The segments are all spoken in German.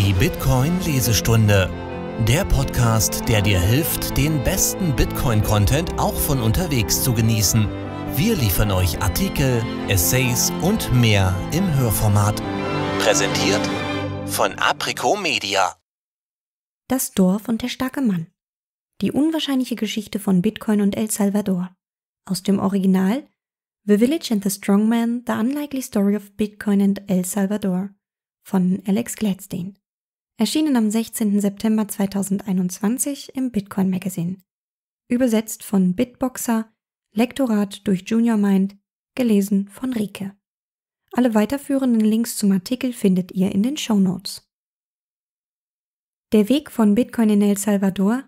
Die Bitcoin-Lesestunde. Der Podcast, der dir hilft, den besten Bitcoin-Content auch von unterwegs zu genießen. Wir liefern euch Artikel, Essays und mehr im Hörformat. Präsentiert von Aprico Media. Das Dorf und der starke Mann. Die unwahrscheinliche Geschichte von Bitcoin und El Salvador. Aus dem Original The Village and the Strongman, The Unlikely Story of Bitcoin and El Salvador von Alex Gladstein erschienen am 16. September 2021 im Bitcoin Magazine. Übersetzt von Bitboxer, Lektorat durch Junior Mind, gelesen von Rike. Alle weiterführenden Links zum Artikel findet ihr in den Show Notes. Der Weg von Bitcoin in El Salvador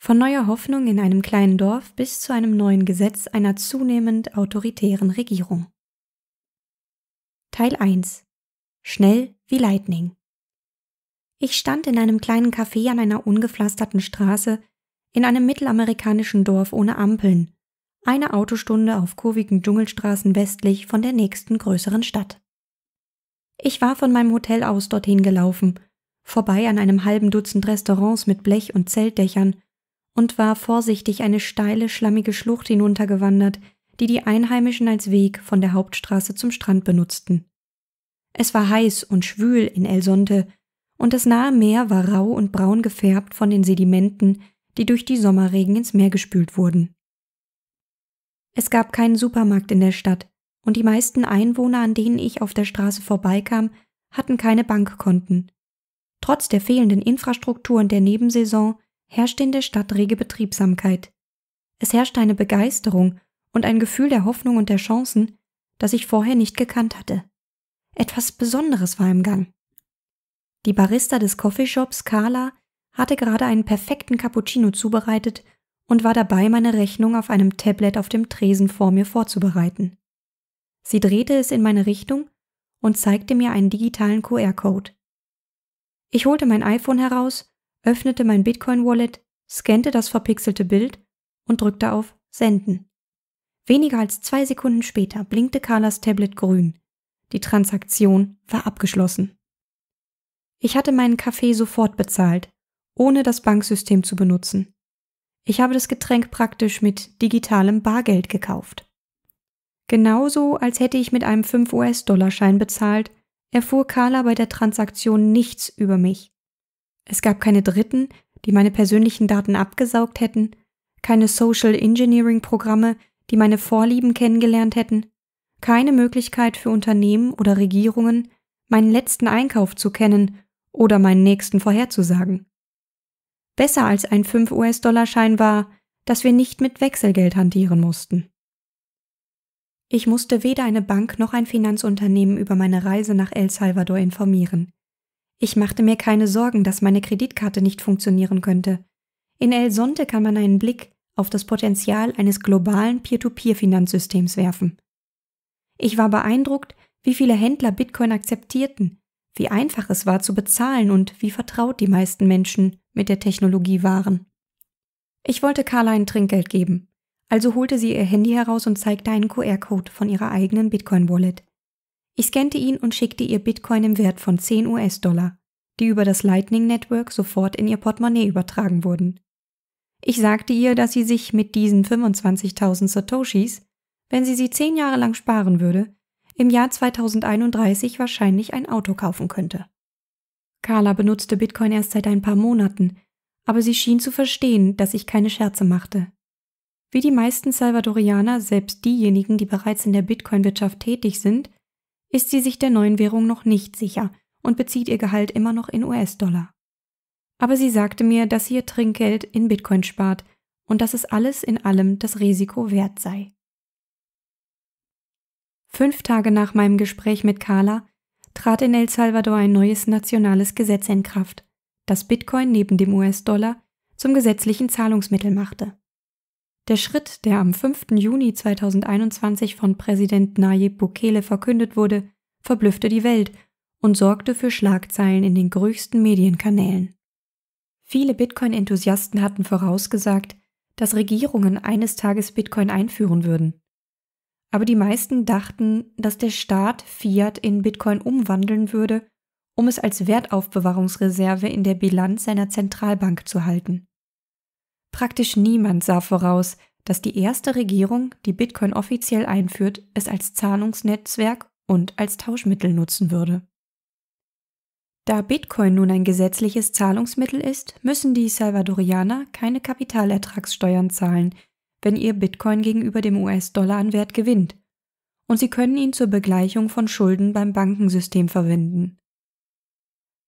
von neuer Hoffnung in einem kleinen Dorf bis zu einem neuen Gesetz einer zunehmend autoritären Regierung. Teil 1 Schnell wie Lightning ich stand in einem kleinen Café an einer ungepflasterten Straße, in einem mittelamerikanischen Dorf ohne Ampeln, eine Autostunde auf kurvigen Dschungelstraßen westlich von der nächsten größeren Stadt. Ich war von meinem Hotel aus dorthin gelaufen, vorbei an einem halben Dutzend Restaurants mit Blech und Zeltdächern und war vorsichtig eine steile, schlammige Schlucht hinuntergewandert, die die Einheimischen als Weg von der Hauptstraße zum Strand benutzten. Es war heiß und schwül in El Sonte und das nahe Meer war rau und braun gefärbt von den Sedimenten, die durch die Sommerregen ins Meer gespült wurden. Es gab keinen Supermarkt in der Stadt, und die meisten Einwohner, an denen ich auf der Straße vorbeikam, hatten keine Bankkonten. Trotz der fehlenden Infrastruktur und der Nebensaison herrschte in der Stadt rege Betriebsamkeit. Es herrschte eine Begeisterung und ein Gefühl der Hoffnung und der Chancen, das ich vorher nicht gekannt hatte. Etwas Besonderes war im Gang. Die Barista des Coffeeshops, Carla, hatte gerade einen perfekten Cappuccino zubereitet und war dabei, meine Rechnung auf einem Tablet auf dem Tresen vor mir vorzubereiten. Sie drehte es in meine Richtung und zeigte mir einen digitalen QR-Code. Ich holte mein iPhone heraus, öffnete mein Bitcoin-Wallet, scannte das verpixelte Bild und drückte auf Senden. Weniger als zwei Sekunden später blinkte Carlas Tablet grün. Die Transaktion war abgeschlossen. Ich hatte meinen Kaffee sofort bezahlt, ohne das Banksystem zu benutzen. Ich habe das Getränk praktisch mit digitalem Bargeld gekauft. Genauso, als hätte ich mit einem 5-US-Dollar-Schein bezahlt, erfuhr Carla bei der Transaktion nichts über mich. Es gab keine Dritten, die meine persönlichen Daten abgesaugt hätten, keine Social Engineering-Programme, die meine Vorlieben kennengelernt hätten, keine Möglichkeit für Unternehmen oder Regierungen, meinen letzten Einkauf zu kennen oder meinen Nächsten vorherzusagen. Besser als ein 5-US-Dollar-Schein war, dass wir nicht mit Wechselgeld hantieren mussten. Ich musste weder eine Bank noch ein Finanzunternehmen über meine Reise nach El Salvador informieren. Ich machte mir keine Sorgen, dass meine Kreditkarte nicht funktionieren könnte. In El Sonte kann man einen Blick auf das Potenzial eines globalen Peer-to-Peer-Finanzsystems werfen. Ich war beeindruckt, wie viele Händler Bitcoin akzeptierten wie einfach es war zu bezahlen und wie vertraut die meisten Menschen mit der Technologie waren. Ich wollte Carla ein Trinkgeld geben, also holte sie ihr Handy heraus und zeigte einen QR-Code von ihrer eigenen Bitcoin-Wallet. Ich scannte ihn und schickte ihr Bitcoin im Wert von 10 US-Dollar, die über das Lightning Network sofort in ihr Portemonnaie übertragen wurden. Ich sagte ihr, dass sie sich mit diesen 25.000 Satoshis, wenn sie sie zehn Jahre lang sparen würde, im Jahr 2031 wahrscheinlich ein Auto kaufen könnte. Carla benutzte Bitcoin erst seit ein paar Monaten, aber sie schien zu verstehen, dass ich keine Scherze machte. Wie die meisten Salvadorianer, selbst diejenigen, die bereits in der Bitcoin-Wirtschaft tätig sind, ist sie sich der neuen Währung noch nicht sicher und bezieht ihr Gehalt immer noch in US-Dollar. Aber sie sagte mir, dass sie ihr Trinkgeld in Bitcoin spart und dass es alles in allem das Risiko wert sei. Fünf Tage nach meinem Gespräch mit Carla trat in El Salvador ein neues nationales Gesetz in Kraft, das Bitcoin neben dem US-Dollar zum gesetzlichen Zahlungsmittel machte. Der Schritt, der am 5. Juni 2021 von Präsident Nayib Bukele verkündet wurde, verblüffte die Welt und sorgte für Schlagzeilen in den größten Medienkanälen. Viele Bitcoin-Enthusiasten hatten vorausgesagt, dass Regierungen eines Tages Bitcoin einführen würden. Aber die meisten dachten, dass der Staat Fiat in Bitcoin umwandeln würde, um es als Wertaufbewahrungsreserve in der Bilanz seiner Zentralbank zu halten. Praktisch niemand sah voraus, dass die erste Regierung, die Bitcoin offiziell einführt, es als Zahlungsnetzwerk und als Tauschmittel nutzen würde. Da Bitcoin nun ein gesetzliches Zahlungsmittel ist, müssen die Salvadorianer keine Kapitalertragssteuern zahlen, wenn ihr Bitcoin gegenüber dem US-Dollar an Wert gewinnt, und sie können ihn zur Begleichung von Schulden beim Bankensystem verwenden.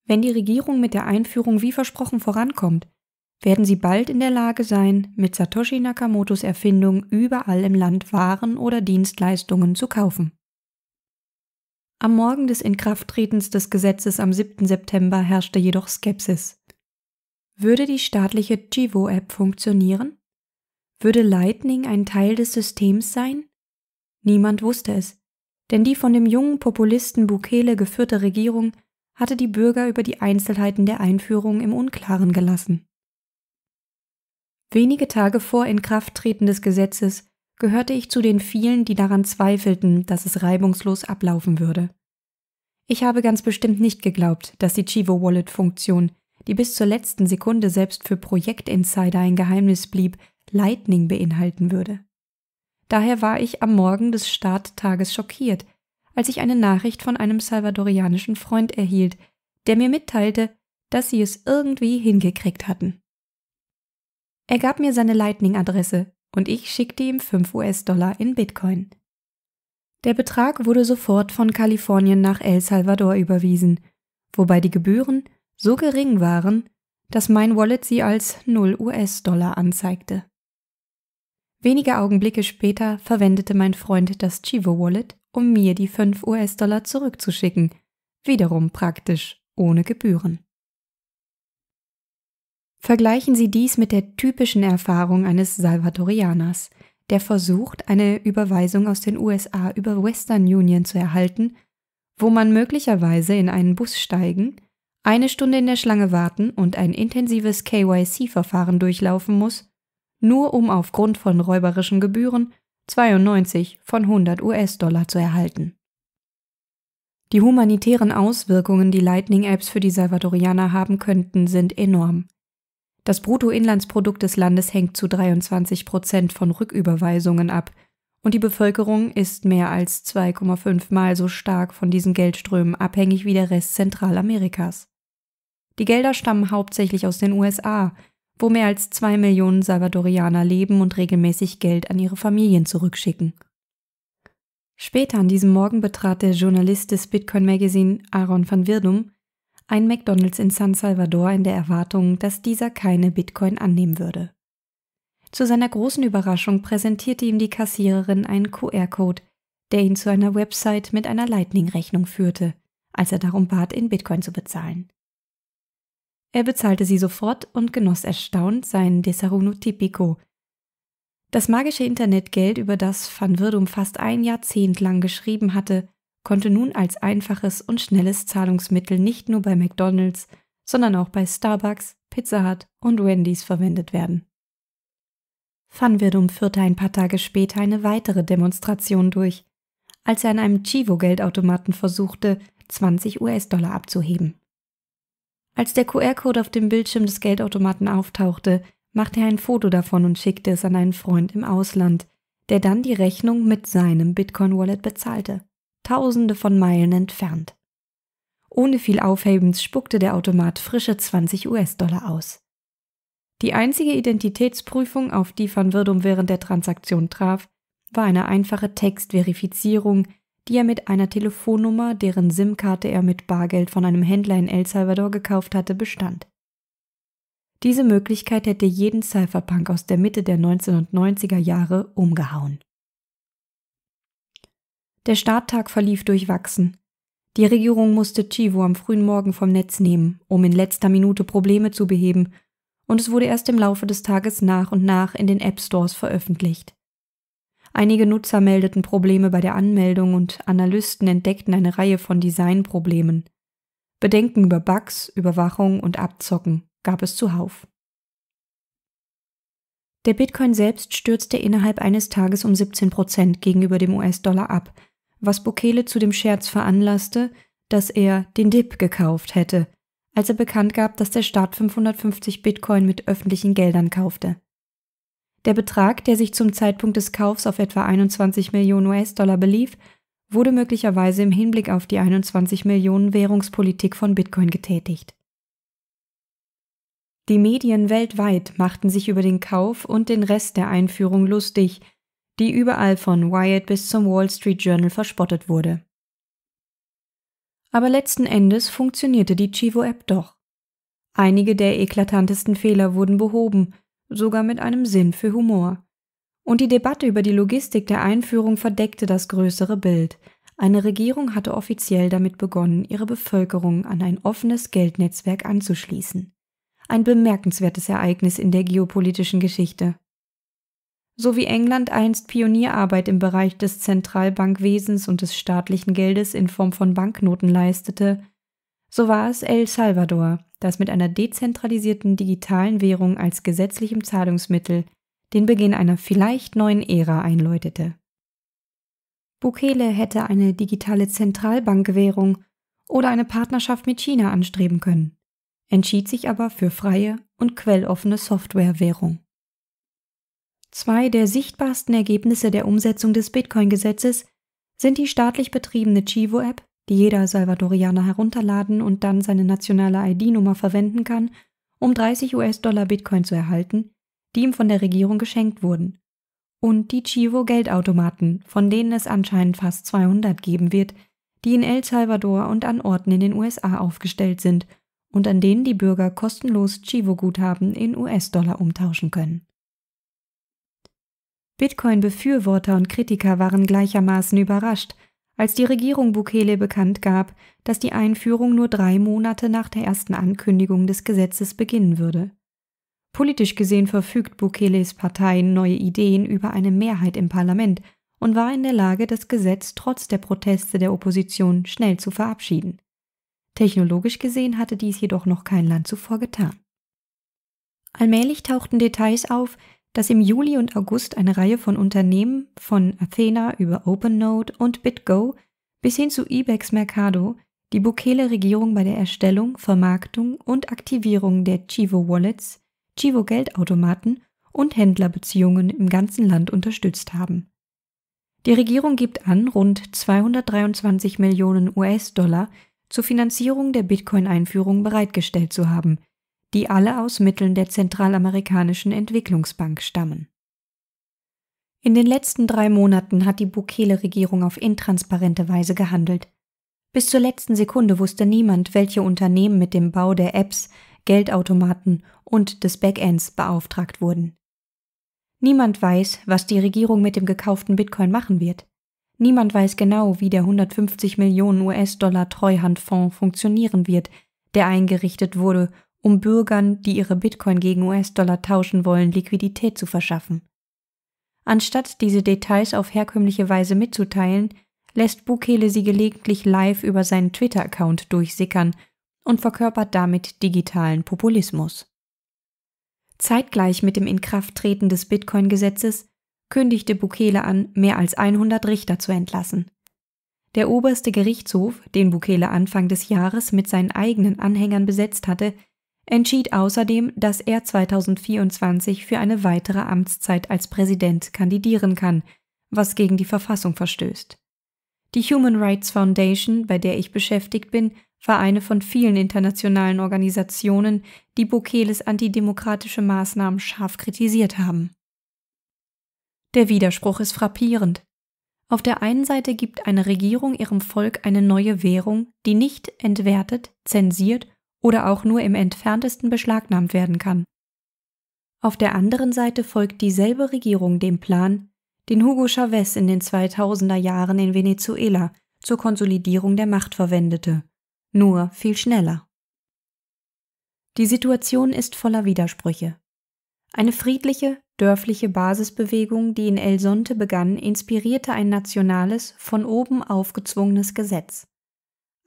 Wenn die Regierung mit der Einführung wie versprochen vorankommt, werden sie bald in der Lage sein, mit Satoshi Nakamotos Erfindung überall im Land Waren oder Dienstleistungen zu kaufen. Am Morgen des Inkrafttretens des Gesetzes am 7. September herrschte jedoch Skepsis. Würde die staatliche Chivo-App funktionieren? Würde Lightning ein Teil des Systems sein? Niemand wusste es, denn die von dem jungen Populisten Bukele geführte Regierung hatte die Bürger über die Einzelheiten der Einführung im Unklaren gelassen. Wenige Tage vor Inkrafttreten des Gesetzes gehörte ich zu den vielen, die daran zweifelten, dass es reibungslos ablaufen würde. Ich habe ganz bestimmt nicht geglaubt, dass die Chivo Wallet Funktion, die bis zur letzten Sekunde selbst für Projektinsider ein Geheimnis blieb, Lightning beinhalten würde. Daher war ich am Morgen des Starttages schockiert, als ich eine Nachricht von einem salvadorianischen Freund erhielt, der mir mitteilte, dass sie es irgendwie hingekriegt hatten. Er gab mir seine Lightning-Adresse und ich schickte ihm 5 US-Dollar in Bitcoin. Der Betrag wurde sofort von Kalifornien nach El Salvador überwiesen, wobei die Gebühren so gering waren, dass mein Wallet sie als 0 US-Dollar anzeigte. Wenige Augenblicke später verwendete mein Freund das Chivo Wallet, um mir die 5 US-Dollar zurückzuschicken, wiederum praktisch ohne Gebühren. Vergleichen Sie dies mit der typischen Erfahrung eines Salvatorianers, der versucht, eine Überweisung aus den USA über Western Union zu erhalten, wo man möglicherweise in einen Bus steigen, eine Stunde in der Schlange warten und ein intensives KYC-Verfahren durchlaufen muss, nur um aufgrund von räuberischen Gebühren 92 von 100 US-Dollar zu erhalten. Die humanitären Auswirkungen, die Lightning-Apps für die Salvadorianer haben könnten, sind enorm. Das Bruttoinlandsprodukt des Landes hängt zu 23 Prozent von Rücküberweisungen ab und die Bevölkerung ist mehr als 2,5 Mal so stark von diesen Geldströmen abhängig wie der Rest Zentralamerikas. Die Gelder stammen hauptsächlich aus den USA, wo mehr als zwei Millionen Salvadorianer leben und regelmäßig Geld an ihre Familien zurückschicken. Später an diesem Morgen betrat der Journalist des Bitcoin Magazine Aaron van Wirdum ein McDonald's in San Salvador in der Erwartung, dass dieser keine Bitcoin annehmen würde. Zu seiner großen Überraschung präsentierte ihm die Kassiererin einen QR-Code, der ihn zu einer Website mit einer Lightning-Rechnung führte, als er darum bat, in Bitcoin zu bezahlen. Er bezahlte sie sofort und genoss erstaunt seinen Desaruno Tipico. Das magische Internetgeld, über das Van Wirdum fast ein Jahrzehnt lang geschrieben hatte, konnte nun als einfaches und schnelles Zahlungsmittel nicht nur bei McDonalds, sondern auch bei Starbucks, Pizza Hut und Wendy's verwendet werden. Van Wirdum führte ein paar Tage später eine weitere Demonstration durch, als er an einem Chivo-Geldautomaten versuchte, 20 US-Dollar abzuheben. Als der QR-Code auf dem Bildschirm des Geldautomaten auftauchte, machte er ein Foto davon und schickte es an einen Freund im Ausland, der dann die Rechnung mit seinem Bitcoin-Wallet bezahlte, tausende von Meilen entfernt. Ohne viel Aufhebens spuckte der Automat frische 20 US-Dollar aus. Die einzige Identitätsprüfung, auf die Van Wirdum während der Transaktion traf, war eine einfache Textverifizierung, die er mit einer Telefonnummer, deren SIM-Karte er mit Bargeld von einem Händler in El Salvador gekauft hatte, bestand. Diese Möglichkeit hätte jeden Cypherpunk aus der Mitte der 1990er Jahre umgehauen. Der Starttag verlief durchwachsen. Die Regierung musste Chivo am frühen Morgen vom Netz nehmen, um in letzter Minute Probleme zu beheben, und es wurde erst im Laufe des Tages nach und nach in den App Stores veröffentlicht. Einige Nutzer meldeten Probleme bei der Anmeldung und Analysten entdeckten eine Reihe von Designproblemen. Bedenken über Bugs, Überwachung und Abzocken gab es zuhauf. Der Bitcoin selbst stürzte innerhalb eines Tages um 17 Prozent gegenüber dem US-Dollar ab, was Bukele zu dem Scherz veranlasste, dass er den Dip gekauft hätte, als er bekannt gab, dass der Staat 550 Bitcoin mit öffentlichen Geldern kaufte. Der Betrag, der sich zum Zeitpunkt des Kaufs auf etwa 21 Millionen US-Dollar belief, wurde möglicherweise im Hinblick auf die 21 Millionen Währungspolitik von Bitcoin getätigt. Die Medien weltweit machten sich über den Kauf und den Rest der Einführung lustig, die überall von Wyatt bis zum Wall Street Journal verspottet wurde. Aber letzten Endes funktionierte die Chivo App doch. Einige der eklatantesten Fehler wurden behoben, sogar mit einem Sinn für Humor. Und die Debatte über die Logistik der Einführung verdeckte das größere Bild. Eine Regierung hatte offiziell damit begonnen, ihre Bevölkerung an ein offenes Geldnetzwerk anzuschließen. Ein bemerkenswertes Ereignis in der geopolitischen Geschichte. So wie England einst Pionierarbeit im Bereich des Zentralbankwesens und des staatlichen Geldes in Form von Banknoten leistete, so war es El Salvador, das mit einer dezentralisierten digitalen Währung als gesetzlichem Zahlungsmittel den Beginn einer vielleicht neuen Ära einläutete. Bukele hätte eine digitale Zentralbankwährung oder eine Partnerschaft mit China anstreben können, entschied sich aber für freie und quelloffene Softwarewährung. Zwei der sichtbarsten Ergebnisse der Umsetzung des Bitcoin-Gesetzes sind die staatlich betriebene Chivo-App die jeder Salvadorianer herunterladen und dann seine nationale ID-Nummer verwenden kann, um 30 US-Dollar Bitcoin zu erhalten, die ihm von der Regierung geschenkt wurden. Und die Chivo-Geldautomaten, von denen es anscheinend fast 200 geben wird, die in El Salvador und an Orten in den USA aufgestellt sind und an denen die Bürger kostenlos Chivo-Guthaben in US-Dollar umtauschen können. Bitcoin-Befürworter und Kritiker waren gleichermaßen überrascht, als die Regierung Bukele bekannt gab, dass die Einführung nur drei Monate nach der ersten Ankündigung des Gesetzes beginnen würde. Politisch gesehen verfügt Bukeles Partei neue Ideen über eine Mehrheit im Parlament und war in der Lage, das Gesetz trotz der Proteste der Opposition schnell zu verabschieden. Technologisch gesehen hatte dies jedoch noch kein Land zuvor getan. Allmählich tauchten Details auf, dass im Juli und August eine Reihe von Unternehmen von Athena über OpenNote und BitGo bis hin zu Ibex Mercado die Bukele-Regierung bei der Erstellung, Vermarktung und Aktivierung der Chivo-Wallets, Chivo-Geldautomaten und Händlerbeziehungen im ganzen Land unterstützt haben. Die Regierung gibt an, rund 223 Millionen US-Dollar zur Finanzierung der Bitcoin-Einführung bereitgestellt zu haben – die alle aus Mitteln der Zentralamerikanischen Entwicklungsbank stammen. In den letzten drei Monaten hat die Bukele-Regierung auf intransparente Weise gehandelt. Bis zur letzten Sekunde wusste niemand, welche Unternehmen mit dem Bau der Apps, Geldautomaten und des Backends beauftragt wurden. Niemand weiß, was die Regierung mit dem gekauften Bitcoin machen wird. Niemand weiß genau, wie der 150 Millionen US-Dollar Treuhandfonds funktionieren wird, der eingerichtet wurde, um Bürgern, die ihre Bitcoin gegen US-Dollar tauschen wollen, Liquidität zu verschaffen. Anstatt diese Details auf herkömmliche Weise mitzuteilen, lässt Bukele sie gelegentlich live über seinen Twitter-Account durchsickern und verkörpert damit digitalen Populismus. Zeitgleich mit dem Inkrafttreten des Bitcoin-Gesetzes kündigte Bukele an, mehr als 100 Richter zu entlassen. Der oberste Gerichtshof, den Bukele Anfang des Jahres mit seinen eigenen Anhängern besetzt hatte, entschied außerdem, dass er 2024 für eine weitere Amtszeit als Präsident kandidieren kann, was gegen die Verfassung verstößt. Die Human Rights Foundation, bei der ich beschäftigt bin, war eine von vielen internationalen Organisationen, die Bukeles antidemokratische Maßnahmen scharf kritisiert haben. Der Widerspruch ist frappierend. Auf der einen Seite gibt eine Regierung ihrem Volk eine neue Währung, die nicht entwertet, zensiert oder auch nur im entferntesten beschlagnahmt werden kann. Auf der anderen Seite folgt dieselbe Regierung dem Plan, den Hugo Chavez in den 2000er Jahren in Venezuela zur Konsolidierung der Macht verwendete, nur viel schneller. Die Situation ist voller Widersprüche. Eine friedliche, dörfliche Basisbewegung, die in El Sonte begann, inspirierte ein nationales, von oben aufgezwungenes Gesetz.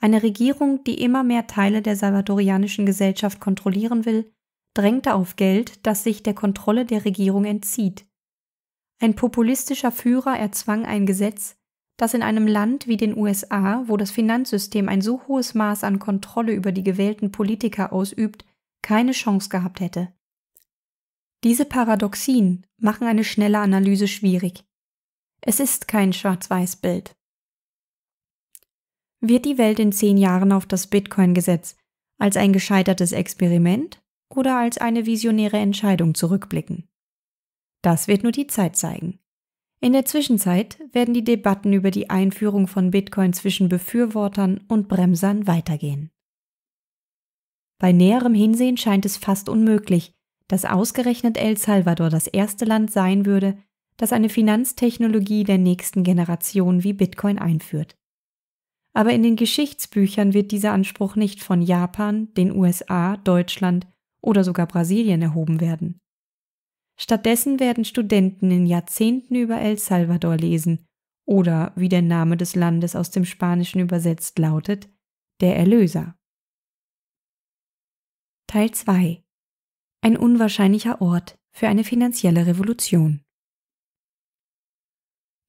Eine Regierung, die immer mehr Teile der salvadorianischen Gesellschaft kontrollieren will, drängte auf Geld, das sich der Kontrolle der Regierung entzieht. Ein populistischer Führer erzwang ein Gesetz, das in einem Land wie den USA, wo das Finanzsystem ein so hohes Maß an Kontrolle über die gewählten Politiker ausübt, keine Chance gehabt hätte. Diese Paradoxien machen eine schnelle Analyse schwierig. Es ist kein Schwarz-Weiß-Bild. Wird die Welt in zehn Jahren auf das Bitcoin-Gesetz als ein gescheitertes Experiment oder als eine visionäre Entscheidung zurückblicken? Das wird nur die Zeit zeigen. In der Zwischenzeit werden die Debatten über die Einführung von Bitcoin zwischen Befürwortern und Bremsern weitergehen. Bei näherem Hinsehen scheint es fast unmöglich, dass ausgerechnet El Salvador das erste Land sein würde, das eine Finanztechnologie der nächsten Generation wie Bitcoin einführt aber in den Geschichtsbüchern wird dieser Anspruch nicht von Japan, den USA, Deutschland oder sogar Brasilien erhoben werden. Stattdessen werden Studenten in Jahrzehnten über El Salvador lesen oder, wie der Name des Landes aus dem Spanischen übersetzt lautet, der Erlöser. Teil 2 Ein unwahrscheinlicher Ort für eine finanzielle Revolution.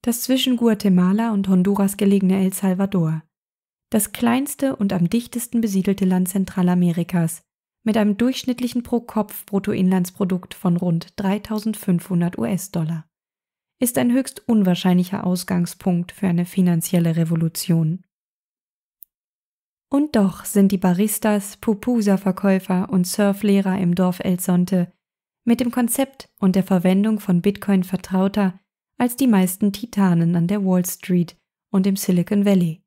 Das zwischen Guatemala und Honduras gelegene El Salvador das kleinste und am dichtesten besiedelte Land Zentralamerikas mit einem durchschnittlichen Pro-Kopf-Bruttoinlandsprodukt von rund 3500 US-Dollar, ist ein höchst unwahrscheinlicher Ausgangspunkt für eine finanzielle Revolution. Und doch sind die Baristas, Pupusa-Verkäufer und Surflehrer im Dorf El Sonte mit dem Konzept und der Verwendung von Bitcoin vertrauter als die meisten Titanen an der Wall Street und im Silicon Valley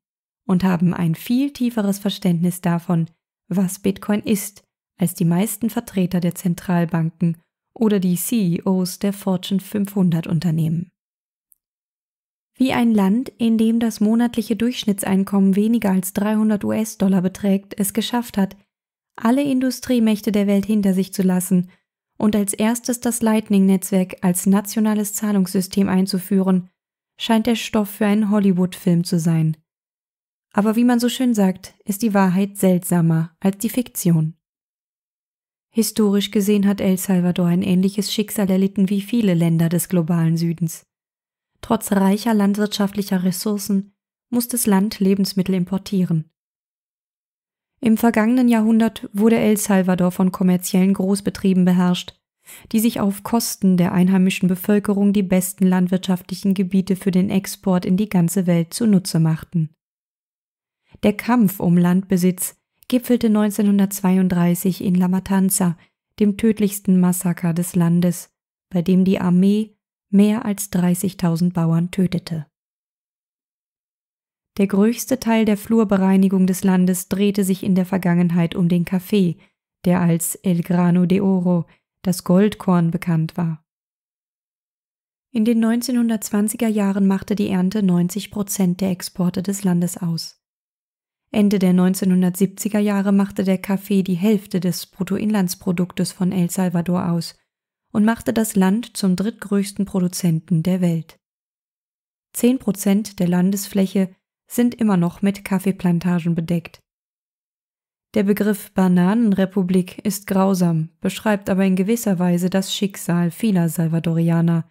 und haben ein viel tieferes Verständnis davon, was Bitcoin ist, als die meisten Vertreter der Zentralbanken oder die CEOs der Fortune 500 Unternehmen. Wie ein Land, in dem das monatliche Durchschnittseinkommen weniger als 300 US-Dollar beträgt, es geschafft hat, alle Industriemächte der Welt hinter sich zu lassen und als erstes das Lightning-Netzwerk als nationales Zahlungssystem einzuführen, scheint der Stoff für einen Hollywood-Film zu sein. Aber wie man so schön sagt, ist die Wahrheit seltsamer als die Fiktion. Historisch gesehen hat El Salvador ein ähnliches Schicksal erlitten wie viele Länder des globalen Südens. Trotz reicher landwirtschaftlicher Ressourcen muss das Land Lebensmittel importieren. Im vergangenen Jahrhundert wurde El Salvador von kommerziellen Großbetrieben beherrscht, die sich auf Kosten der einheimischen Bevölkerung die besten landwirtschaftlichen Gebiete für den Export in die ganze Welt zunutze machten. Der Kampf um Landbesitz gipfelte 1932 in La Matanza, dem tödlichsten Massaker des Landes, bei dem die Armee mehr als 30.000 Bauern tötete. Der größte Teil der Flurbereinigung des Landes drehte sich in der Vergangenheit um den Kaffee, der als El Grano de Oro, das Goldkorn, bekannt war. In den 1920er Jahren machte die Ernte 90 Prozent der Exporte des Landes aus. Ende der 1970er Jahre machte der Kaffee die Hälfte des Bruttoinlandsproduktes von El Salvador aus und machte das Land zum drittgrößten Produzenten der Welt. Zehn Prozent der Landesfläche sind immer noch mit Kaffeeplantagen bedeckt. Der Begriff Bananenrepublik ist grausam, beschreibt aber in gewisser Weise das Schicksal vieler Salvadorianer,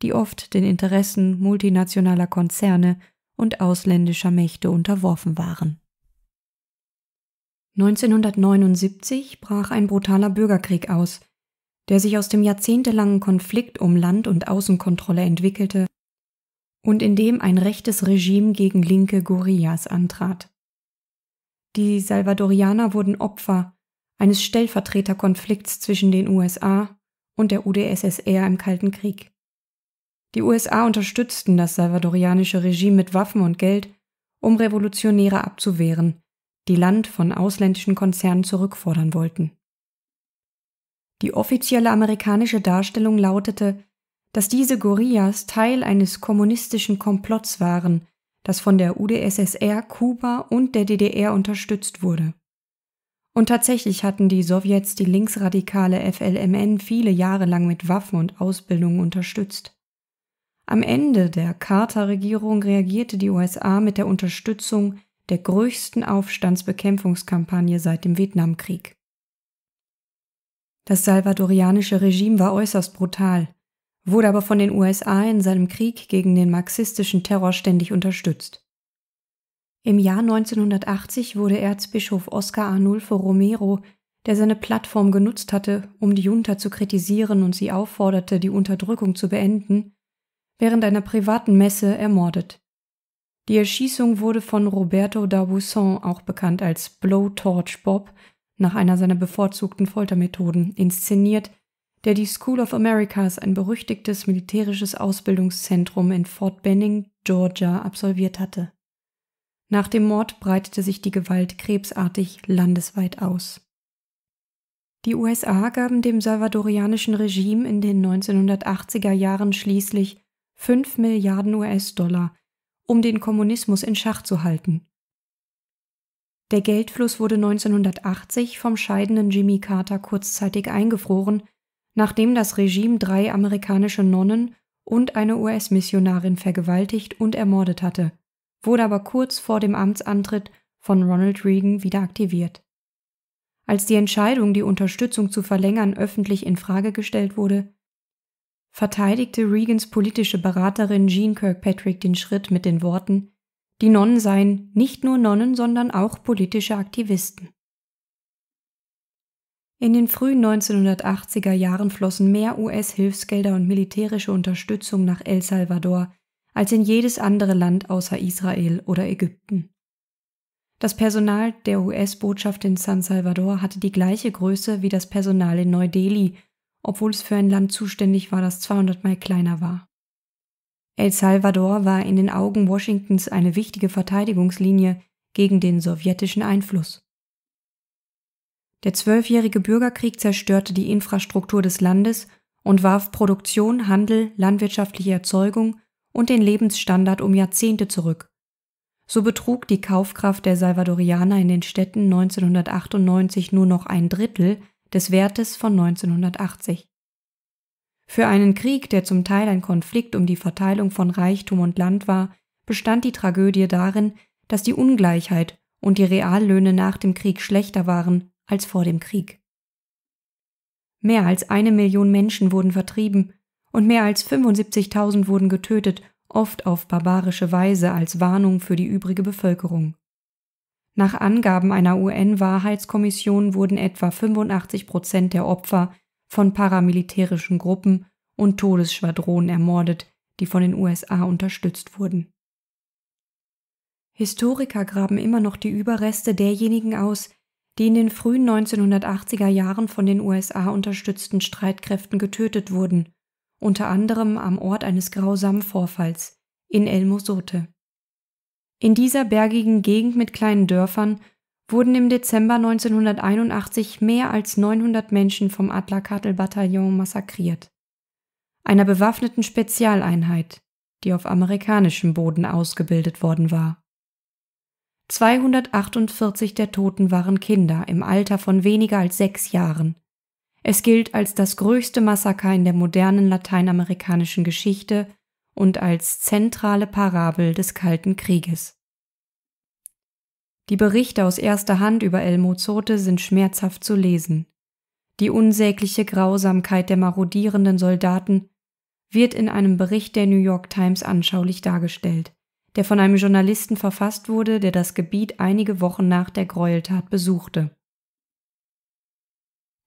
die oft den Interessen multinationaler Konzerne und ausländischer Mächte unterworfen waren. 1979 brach ein brutaler Bürgerkrieg aus, der sich aus dem jahrzehntelangen Konflikt um Land- und Außenkontrolle entwickelte und in dem ein rechtes Regime gegen linke Gorillas antrat. Die Salvadorianer wurden Opfer eines Stellvertreterkonflikts zwischen den USA und der UdSSR im Kalten Krieg. Die USA unterstützten das salvadorianische Regime mit Waffen und Geld, um Revolutionäre abzuwehren, die Land von ausländischen Konzernen zurückfordern wollten. Die offizielle amerikanische Darstellung lautete, dass diese Gorillas Teil eines kommunistischen Komplotts waren, das von der UdSSR, Kuba und der DDR unterstützt wurde. Und tatsächlich hatten die Sowjets die linksradikale FLMN viele Jahre lang mit Waffen und Ausbildung unterstützt. Am Ende der Carter-Regierung reagierte die USA mit der Unterstützung der größten Aufstandsbekämpfungskampagne seit dem Vietnamkrieg. Das salvadorianische Regime war äußerst brutal, wurde aber von den USA in seinem Krieg gegen den marxistischen Terror ständig unterstützt. Im Jahr 1980 wurde Erzbischof Oscar Arnulfo Romero, der seine Plattform genutzt hatte, um die Junta zu kritisieren und sie aufforderte, die Unterdrückung zu beenden, während einer privaten Messe ermordet. Die Erschießung wurde von Roberto d'Aubusson, auch bekannt als Blowtorch Bob, nach einer seiner bevorzugten Foltermethoden inszeniert, der die School of Americas, ein berüchtigtes militärisches Ausbildungszentrum in Fort Benning, Georgia, absolviert hatte. Nach dem Mord breitete sich die Gewalt krebsartig landesweit aus. Die USA gaben dem salvadorianischen Regime in den 1980er Jahren schließlich 5 Milliarden US-Dollar um den Kommunismus in Schach zu halten. Der Geldfluss wurde 1980 vom scheidenden Jimmy Carter kurzzeitig eingefroren, nachdem das Regime drei amerikanische Nonnen und eine US-Missionarin vergewaltigt und ermordet hatte, wurde aber kurz vor dem Amtsantritt von Ronald Reagan wieder aktiviert. Als die Entscheidung, die Unterstützung zu verlängern, öffentlich in Frage gestellt wurde, verteidigte Regans politische Beraterin Jean Kirkpatrick den Schritt mit den Worten, die Nonnen seien nicht nur Nonnen, sondern auch politische Aktivisten. In den frühen 1980er Jahren flossen mehr US-Hilfsgelder und militärische Unterstützung nach El Salvador als in jedes andere Land außer Israel oder Ägypten. Das Personal der US-Botschaft in San Salvador hatte die gleiche Größe wie das Personal in Neu-Delhi obwohl es für ein Land zuständig war, das 200 Mal kleiner war. El Salvador war in den Augen Washingtons eine wichtige Verteidigungslinie gegen den sowjetischen Einfluss. Der zwölfjährige Bürgerkrieg zerstörte die Infrastruktur des Landes und warf Produktion, Handel, landwirtschaftliche Erzeugung und den Lebensstandard um Jahrzehnte zurück. So betrug die Kaufkraft der Salvadorianer in den Städten 1998 nur noch ein Drittel des Wertes von 1980. Für einen Krieg, der zum Teil ein Konflikt um die Verteilung von Reichtum und Land war, bestand die Tragödie darin, dass die Ungleichheit und die Reallöhne nach dem Krieg schlechter waren als vor dem Krieg. Mehr als eine Million Menschen wurden vertrieben und mehr als 75.000 wurden getötet, oft auf barbarische Weise als Warnung für die übrige Bevölkerung. Nach Angaben einer UN-Wahrheitskommission wurden etwa 85 Prozent der Opfer von paramilitärischen Gruppen und Todesschwadronen ermordet, die von den USA unterstützt wurden. Historiker graben immer noch die Überreste derjenigen aus, die in den frühen 1980er Jahren von den USA unterstützten Streitkräften getötet wurden, unter anderem am Ort eines grausamen Vorfalls in El Mosote. In dieser bergigen Gegend mit kleinen Dörfern wurden im Dezember 1981 mehr als 900 Menschen vom Adlerkartel-Bataillon massakriert, einer bewaffneten Spezialeinheit, die auf amerikanischem Boden ausgebildet worden war. 248 der Toten waren Kinder im Alter von weniger als sechs Jahren. Es gilt als das größte Massaker in der modernen lateinamerikanischen Geschichte und als zentrale Parabel des Kalten Krieges. Die Berichte aus erster Hand über Elmo Zote sind schmerzhaft zu lesen. Die unsägliche Grausamkeit der marodierenden Soldaten wird in einem Bericht der New York Times anschaulich dargestellt, der von einem Journalisten verfasst wurde, der das Gebiet einige Wochen nach der Gräueltat besuchte.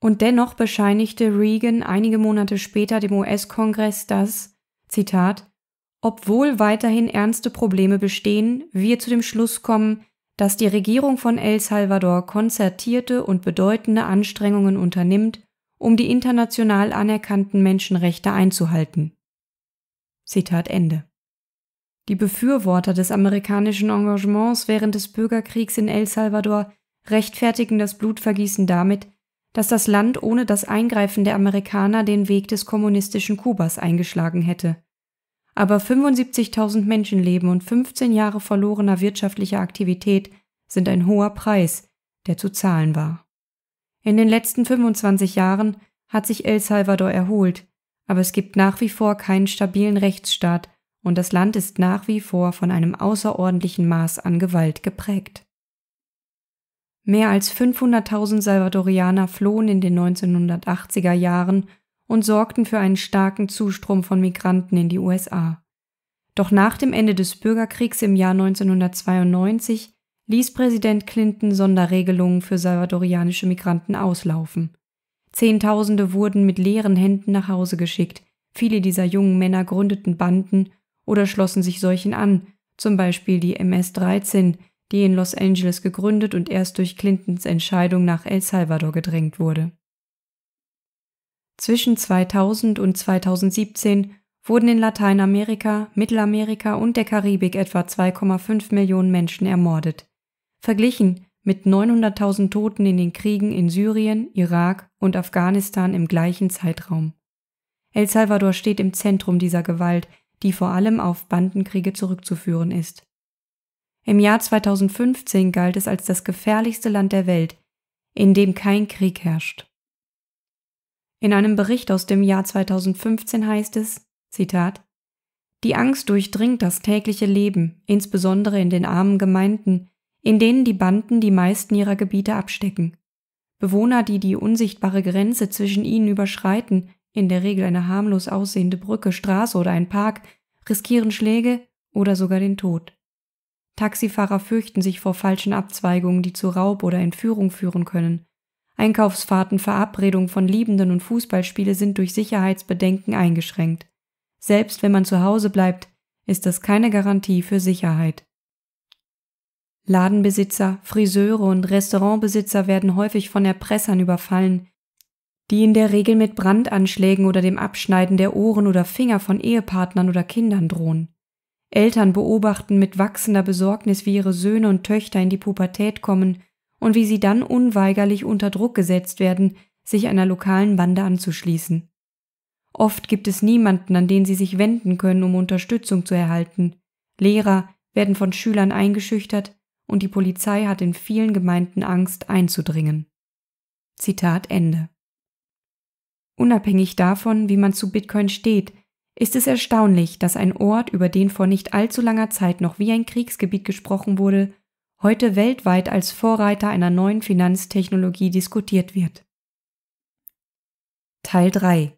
Und dennoch bescheinigte Reagan einige Monate später dem US-Kongress, dass, Zitat, obwohl weiterhin ernste Probleme bestehen, wir zu dem Schluss kommen, dass die Regierung von El Salvador konzertierte und bedeutende Anstrengungen unternimmt, um die international anerkannten Menschenrechte einzuhalten. Zitat Ende. Die Befürworter des amerikanischen Engagements während des Bürgerkriegs in El Salvador rechtfertigen das Blutvergießen damit, dass das Land ohne das Eingreifen der Amerikaner den Weg des kommunistischen Kubas eingeschlagen hätte aber 75.000 Menschenleben und 15 Jahre verlorener wirtschaftlicher Aktivität sind ein hoher Preis, der zu zahlen war. In den letzten 25 Jahren hat sich El Salvador erholt, aber es gibt nach wie vor keinen stabilen Rechtsstaat und das Land ist nach wie vor von einem außerordentlichen Maß an Gewalt geprägt. Mehr als 500.000 Salvadorianer flohen in den 1980er Jahren und sorgten für einen starken Zustrom von Migranten in die USA. Doch nach dem Ende des Bürgerkriegs im Jahr 1992 ließ Präsident Clinton Sonderregelungen für salvadorianische Migranten auslaufen. Zehntausende wurden mit leeren Händen nach Hause geschickt, viele dieser jungen Männer gründeten Banden oder schlossen sich solchen an, zum Beispiel die MS-13, die in Los Angeles gegründet und erst durch Clintons Entscheidung nach El Salvador gedrängt wurde. Zwischen 2000 und 2017 wurden in Lateinamerika, Mittelamerika und der Karibik etwa 2,5 Millionen Menschen ermordet, verglichen mit 900.000 Toten in den Kriegen in Syrien, Irak und Afghanistan im gleichen Zeitraum. El Salvador steht im Zentrum dieser Gewalt, die vor allem auf Bandenkriege zurückzuführen ist. Im Jahr 2015 galt es als das gefährlichste Land der Welt, in dem kein Krieg herrscht. In einem Bericht aus dem Jahr 2015 heißt es, Zitat, Die Angst durchdringt das tägliche Leben, insbesondere in den armen Gemeinden, in denen die Banden die meisten ihrer Gebiete abstecken. Bewohner, die die unsichtbare Grenze zwischen ihnen überschreiten, in der Regel eine harmlos aussehende Brücke, Straße oder ein Park, riskieren Schläge oder sogar den Tod. Taxifahrer fürchten sich vor falschen Abzweigungen, die zu Raub oder Entführung führen können, Einkaufsfahrten, Verabredungen von Liebenden und Fußballspiele sind durch Sicherheitsbedenken eingeschränkt. Selbst wenn man zu Hause bleibt, ist das keine Garantie für Sicherheit. Ladenbesitzer, Friseure und Restaurantbesitzer werden häufig von Erpressern überfallen, die in der Regel mit Brandanschlägen oder dem Abschneiden der Ohren oder Finger von Ehepartnern oder Kindern drohen. Eltern beobachten mit wachsender Besorgnis, wie ihre Söhne und Töchter in die Pubertät kommen und wie sie dann unweigerlich unter Druck gesetzt werden, sich einer lokalen Bande anzuschließen. Oft gibt es niemanden, an den sie sich wenden können, um Unterstützung zu erhalten. Lehrer werden von Schülern eingeschüchtert und die Polizei hat in vielen Gemeinden Angst einzudringen. Zitat Ende. Unabhängig davon, wie man zu Bitcoin steht, ist es erstaunlich, dass ein Ort, über den vor nicht allzu langer Zeit noch wie ein Kriegsgebiet gesprochen wurde, heute weltweit als Vorreiter einer neuen Finanztechnologie diskutiert wird. Teil 3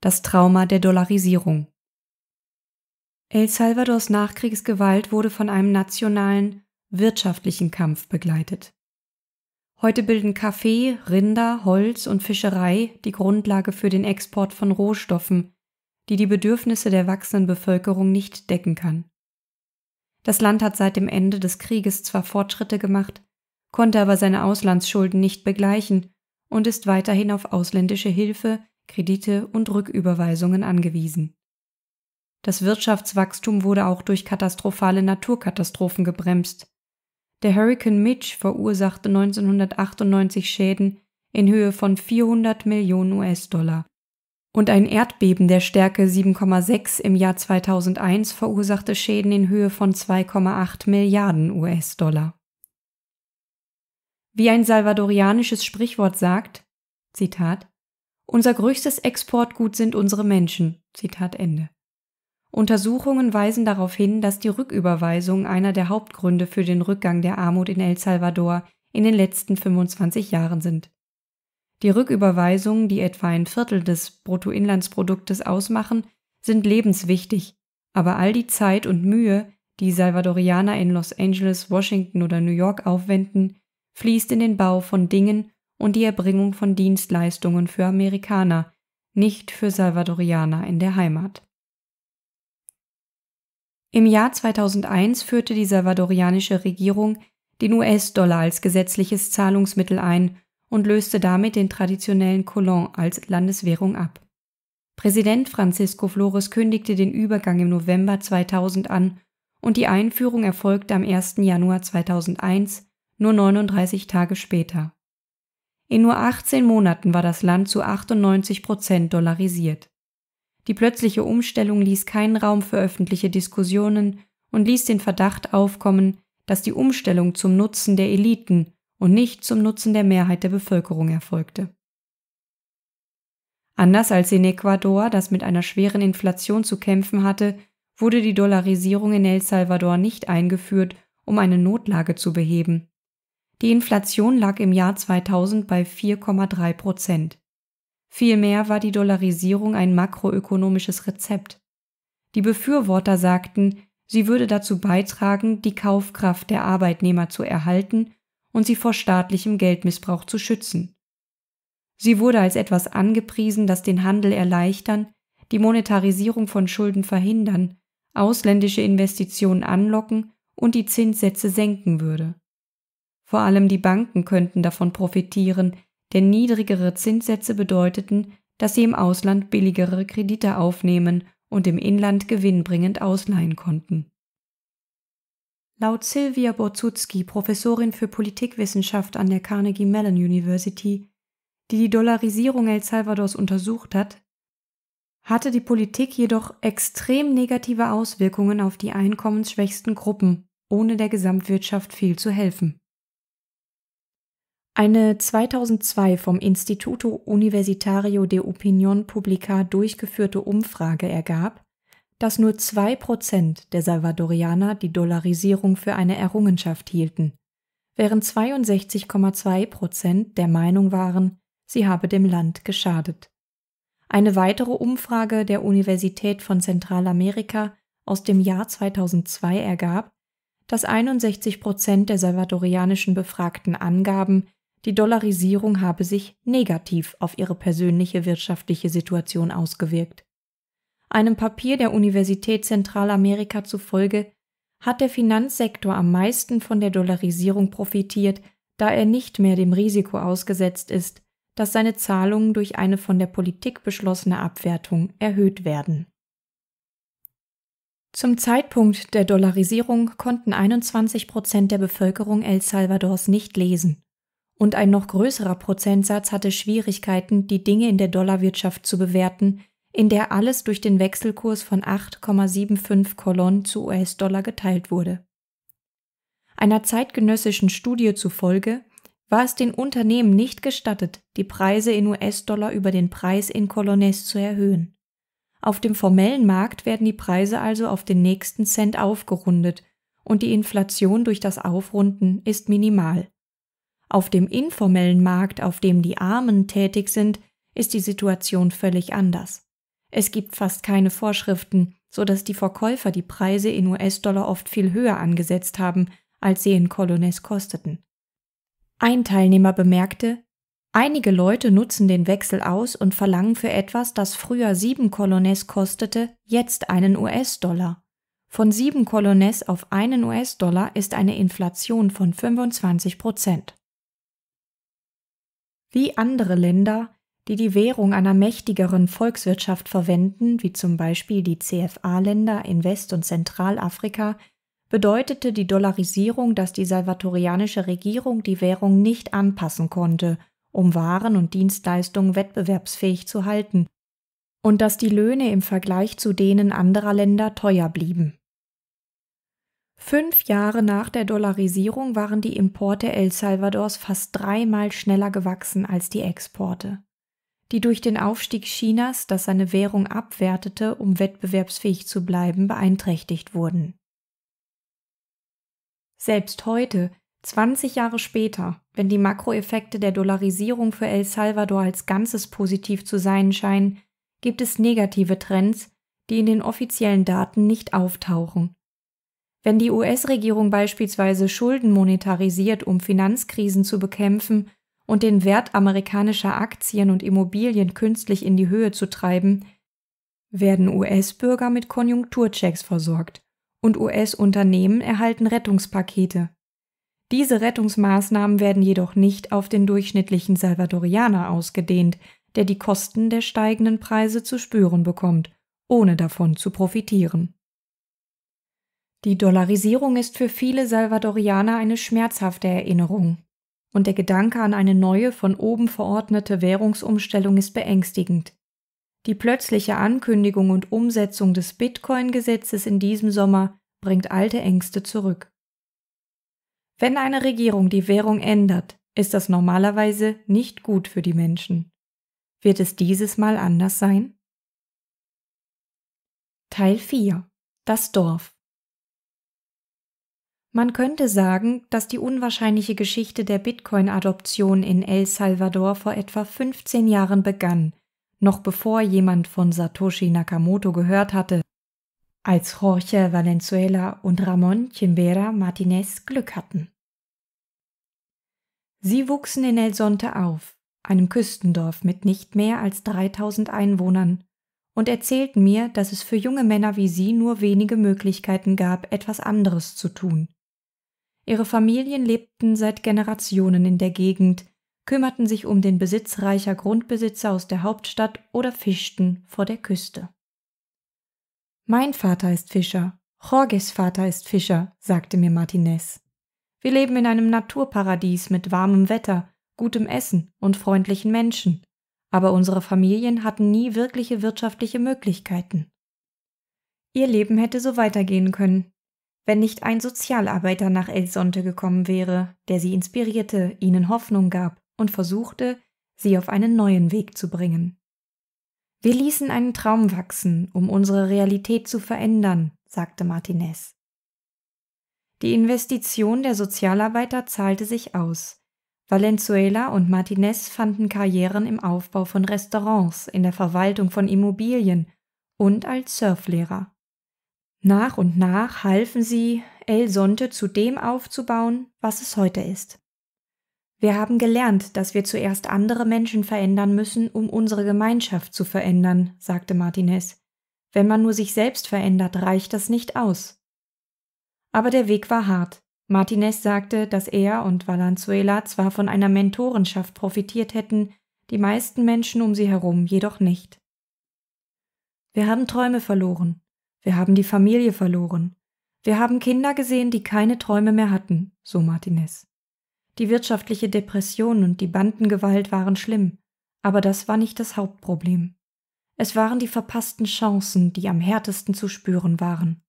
Das Trauma der Dollarisierung El Salvadors Nachkriegsgewalt wurde von einem nationalen, wirtschaftlichen Kampf begleitet. Heute bilden Kaffee, Rinder, Holz und Fischerei die Grundlage für den Export von Rohstoffen, die die Bedürfnisse der wachsenden Bevölkerung nicht decken kann. Das Land hat seit dem Ende des Krieges zwar Fortschritte gemacht, konnte aber seine Auslandsschulden nicht begleichen und ist weiterhin auf ausländische Hilfe, Kredite und Rücküberweisungen angewiesen. Das Wirtschaftswachstum wurde auch durch katastrophale Naturkatastrophen gebremst. Der Hurricane Mitch verursachte 1998 Schäden in Höhe von 400 Millionen US-Dollar und ein Erdbeben der Stärke 7,6 im Jahr 2001 verursachte Schäden in Höhe von 2,8 Milliarden US-Dollar. Wie ein salvadorianisches Sprichwort sagt, Zitat, unser größtes Exportgut sind unsere Menschen, Zitat Ende. Untersuchungen weisen darauf hin, dass die Rücküberweisung einer der Hauptgründe für den Rückgang der Armut in El Salvador in den letzten 25 Jahren sind. Die Rücküberweisungen, die etwa ein Viertel des Bruttoinlandsproduktes ausmachen, sind lebenswichtig, aber all die Zeit und Mühe, die Salvadorianer in Los Angeles, Washington oder New York aufwenden, fließt in den Bau von Dingen und die Erbringung von Dienstleistungen für Amerikaner, nicht für Salvadorianer in der Heimat. Im Jahr 2001 führte die salvadorianische Regierung den US-Dollar als gesetzliches Zahlungsmittel ein und löste damit den traditionellen Colon als Landeswährung ab. Präsident Francisco Flores kündigte den Übergang im November 2000 an und die Einführung erfolgte am 1. Januar 2001, nur 39 Tage später. In nur 18 Monaten war das Land zu 98 Prozent dollarisiert. Die plötzliche Umstellung ließ keinen Raum für öffentliche Diskussionen und ließ den Verdacht aufkommen, dass die Umstellung zum Nutzen der Eliten und nicht zum Nutzen der Mehrheit der Bevölkerung erfolgte. Anders als in Ecuador, das mit einer schweren Inflation zu kämpfen hatte, wurde die Dollarisierung in El Salvador nicht eingeführt, um eine Notlage zu beheben. Die Inflation lag im Jahr 2000 bei 4,3 Prozent. Vielmehr war die Dollarisierung ein makroökonomisches Rezept. Die Befürworter sagten, sie würde dazu beitragen, die Kaufkraft der Arbeitnehmer zu erhalten und sie vor staatlichem Geldmissbrauch zu schützen. Sie wurde als etwas angepriesen, das den Handel erleichtern, die Monetarisierung von Schulden verhindern, ausländische Investitionen anlocken und die Zinssätze senken würde. Vor allem die Banken könnten davon profitieren, denn niedrigere Zinssätze bedeuteten, dass sie im Ausland billigere Kredite aufnehmen und im Inland gewinnbringend ausleihen konnten. Laut Silvia Borzucki, Professorin für Politikwissenschaft an der Carnegie Mellon University, die die Dollarisierung El Salvadors untersucht hat, hatte die Politik jedoch extrem negative Auswirkungen auf die einkommensschwächsten Gruppen, ohne der Gesamtwirtschaft viel zu helfen. Eine 2002 vom Instituto Universitario de Opinion Publica durchgeführte Umfrage ergab, dass nur zwei Prozent der Salvadorianer die Dollarisierung für eine Errungenschaft hielten, während 62,2 Prozent der Meinung waren, sie habe dem Land geschadet. Eine weitere Umfrage der Universität von Zentralamerika aus dem Jahr 2002 ergab, dass 61 Prozent der salvadorianischen Befragten angaben, die Dollarisierung habe sich negativ auf ihre persönliche wirtschaftliche Situation ausgewirkt. Einem Papier der Universität Zentralamerika zufolge hat der Finanzsektor am meisten von der Dollarisierung profitiert, da er nicht mehr dem Risiko ausgesetzt ist, dass seine Zahlungen durch eine von der Politik beschlossene Abwertung erhöht werden. Zum Zeitpunkt der Dollarisierung konnten 21 Prozent der Bevölkerung El Salvadors nicht lesen, und ein noch größerer Prozentsatz hatte Schwierigkeiten, die Dinge in der Dollarwirtschaft zu bewerten, in der alles durch den Wechselkurs von 8,75 Kolon zu US-Dollar geteilt wurde. Einer zeitgenössischen Studie zufolge war es den Unternehmen nicht gestattet, die Preise in US-Dollar über den Preis in Colonnes zu erhöhen. Auf dem formellen Markt werden die Preise also auf den nächsten Cent aufgerundet und die Inflation durch das Aufrunden ist minimal. Auf dem informellen Markt, auf dem die Armen tätig sind, ist die Situation völlig anders. Es gibt fast keine Vorschriften, so dass die Verkäufer die Preise in US-Dollar oft viel höher angesetzt haben, als sie in Colones kosteten. Ein Teilnehmer bemerkte, einige Leute nutzen den Wechsel aus und verlangen für etwas, das früher sieben Colones kostete, jetzt einen US-Dollar. Von sieben Colones auf einen US-Dollar ist eine Inflation von 25 Prozent. Wie andere Länder die die Währung einer mächtigeren Volkswirtschaft verwenden, wie zum Beispiel die CFA-Länder in West- und Zentralafrika, bedeutete die Dollarisierung, dass die salvatorianische Regierung die Währung nicht anpassen konnte, um Waren und Dienstleistungen wettbewerbsfähig zu halten, und dass die Löhne im Vergleich zu denen anderer Länder teuer blieben. Fünf Jahre nach der Dollarisierung waren die Importe El Salvadors fast dreimal schneller gewachsen als die Exporte die durch den Aufstieg Chinas, das seine Währung abwertete, um wettbewerbsfähig zu bleiben, beeinträchtigt wurden. Selbst heute, 20 Jahre später, wenn die Makroeffekte der Dollarisierung für El Salvador als Ganzes positiv zu sein scheinen, gibt es negative Trends, die in den offiziellen Daten nicht auftauchen. Wenn die US-Regierung beispielsweise Schulden monetarisiert, um Finanzkrisen zu bekämpfen, und den Wert amerikanischer Aktien und Immobilien künstlich in die Höhe zu treiben, werden US-Bürger mit Konjunkturchecks versorgt und US-Unternehmen erhalten Rettungspakete. Diese Rettungsmaßnahmen werden jedoch nicht auf den durchschnittlichen Salvadorianer ausgedehnt, der die Kosten der steigenden Preise zu spüren bekommt, ohne davon zu profitieren. Die Dollarisierung ist für viele Salvadorianer eine schmerzhafte Erinnerung und der Gedanke an eine neue, von oben verordnete Währungsumstellung ist beängstigend. Die plötzliche Ankündigung und Umsetzung des Bitcoin-Gesetzes in diesem Sommer bringt alte Ängste zurück. Wenn eine Regierung die Währung ändert, ist das normalerweise nicht gut für die Menschen. Wird es dieses Mal anders sein? Teil 4 Das Dorf man könnte sagen, dass die unwahrscheinliche Geschichte der Bitcoin-Adoption in El Salvador vor etwa 15 Jahren begann, noch bevor jemand von Satoshi Nakamoto gehört hatte, als Jorge Valenzuela und Ramon Chimbera Martinez Glück hatten. Sie wuchsen in El Sonte auf, einem Küstendorf mit nicht mehr als 3000 Einwohnern, und erzählten mir, dass es für junge Männer wie sie nur wenige Möglichkeiten gab, etwas anderes zu tun. Ihre Familien lebten seit Generationen in der Gegend, kümmerten sich um den Besitz reicher Grundbesitzer aus der Hauptstadt oder fischten vor der Küste. Mein Vater ist Fischer, Jorges Vater ist Fischer, sagte mir Martinez. Wir leben in einem Naturparadies mit warmem Wetter, gutem Essen und freundlichen Menschen, aber unsere Familien hatten nie wirkliche wirtschaftliche Möglichkeiten. Ihr Leben hätte so weitergehen können, wenn nicht ein Sozialarbeiter nach El Sonte gekommen wäre, der sie inspirierte, ihnen Hoffnung gab und versuchte, sie auf einen neuen Weg zu bringen. Wir ließen einen Traum wachsen, um unsere Realität zu verändern, sagte Martinez. Die Investition der Sozialarbeiter zahlte sich aus. Valenzuela und Martinez fanden Karrieren im Aufbau von Restaurants, in der Verwaltung von Immobilien und als Surflehrer. Nach und nach halfen sie, El Sonte zu dem aufzubauen, was es heute ist. Wir haben gelernt, dass wir zuerst andere Menschen verändern müssen, um unsere Gemeinschaft zu verändern, sagte Martinez. Wenn man nur sich selbst verändert, reicht das nicht aus. Aber der Weg war hart. Martinez sagte, dass er und Valenzuela zwar von einer Mentorenschaft profitiert hätten, die meisten Menschen um sie herum jedoch nicht. Wir haben Träume verloren, wir haben die Familie verloren. Wir haben Kinder gesehen, die keine Träume mehr hatten, so Martinez. Die wirtschaftliche Depression und die Bandengewalt waren schlimm, aber das war nicht das Hauptproblem. Es waren die verpassten Chancen, die am härtesten zu spüren waren.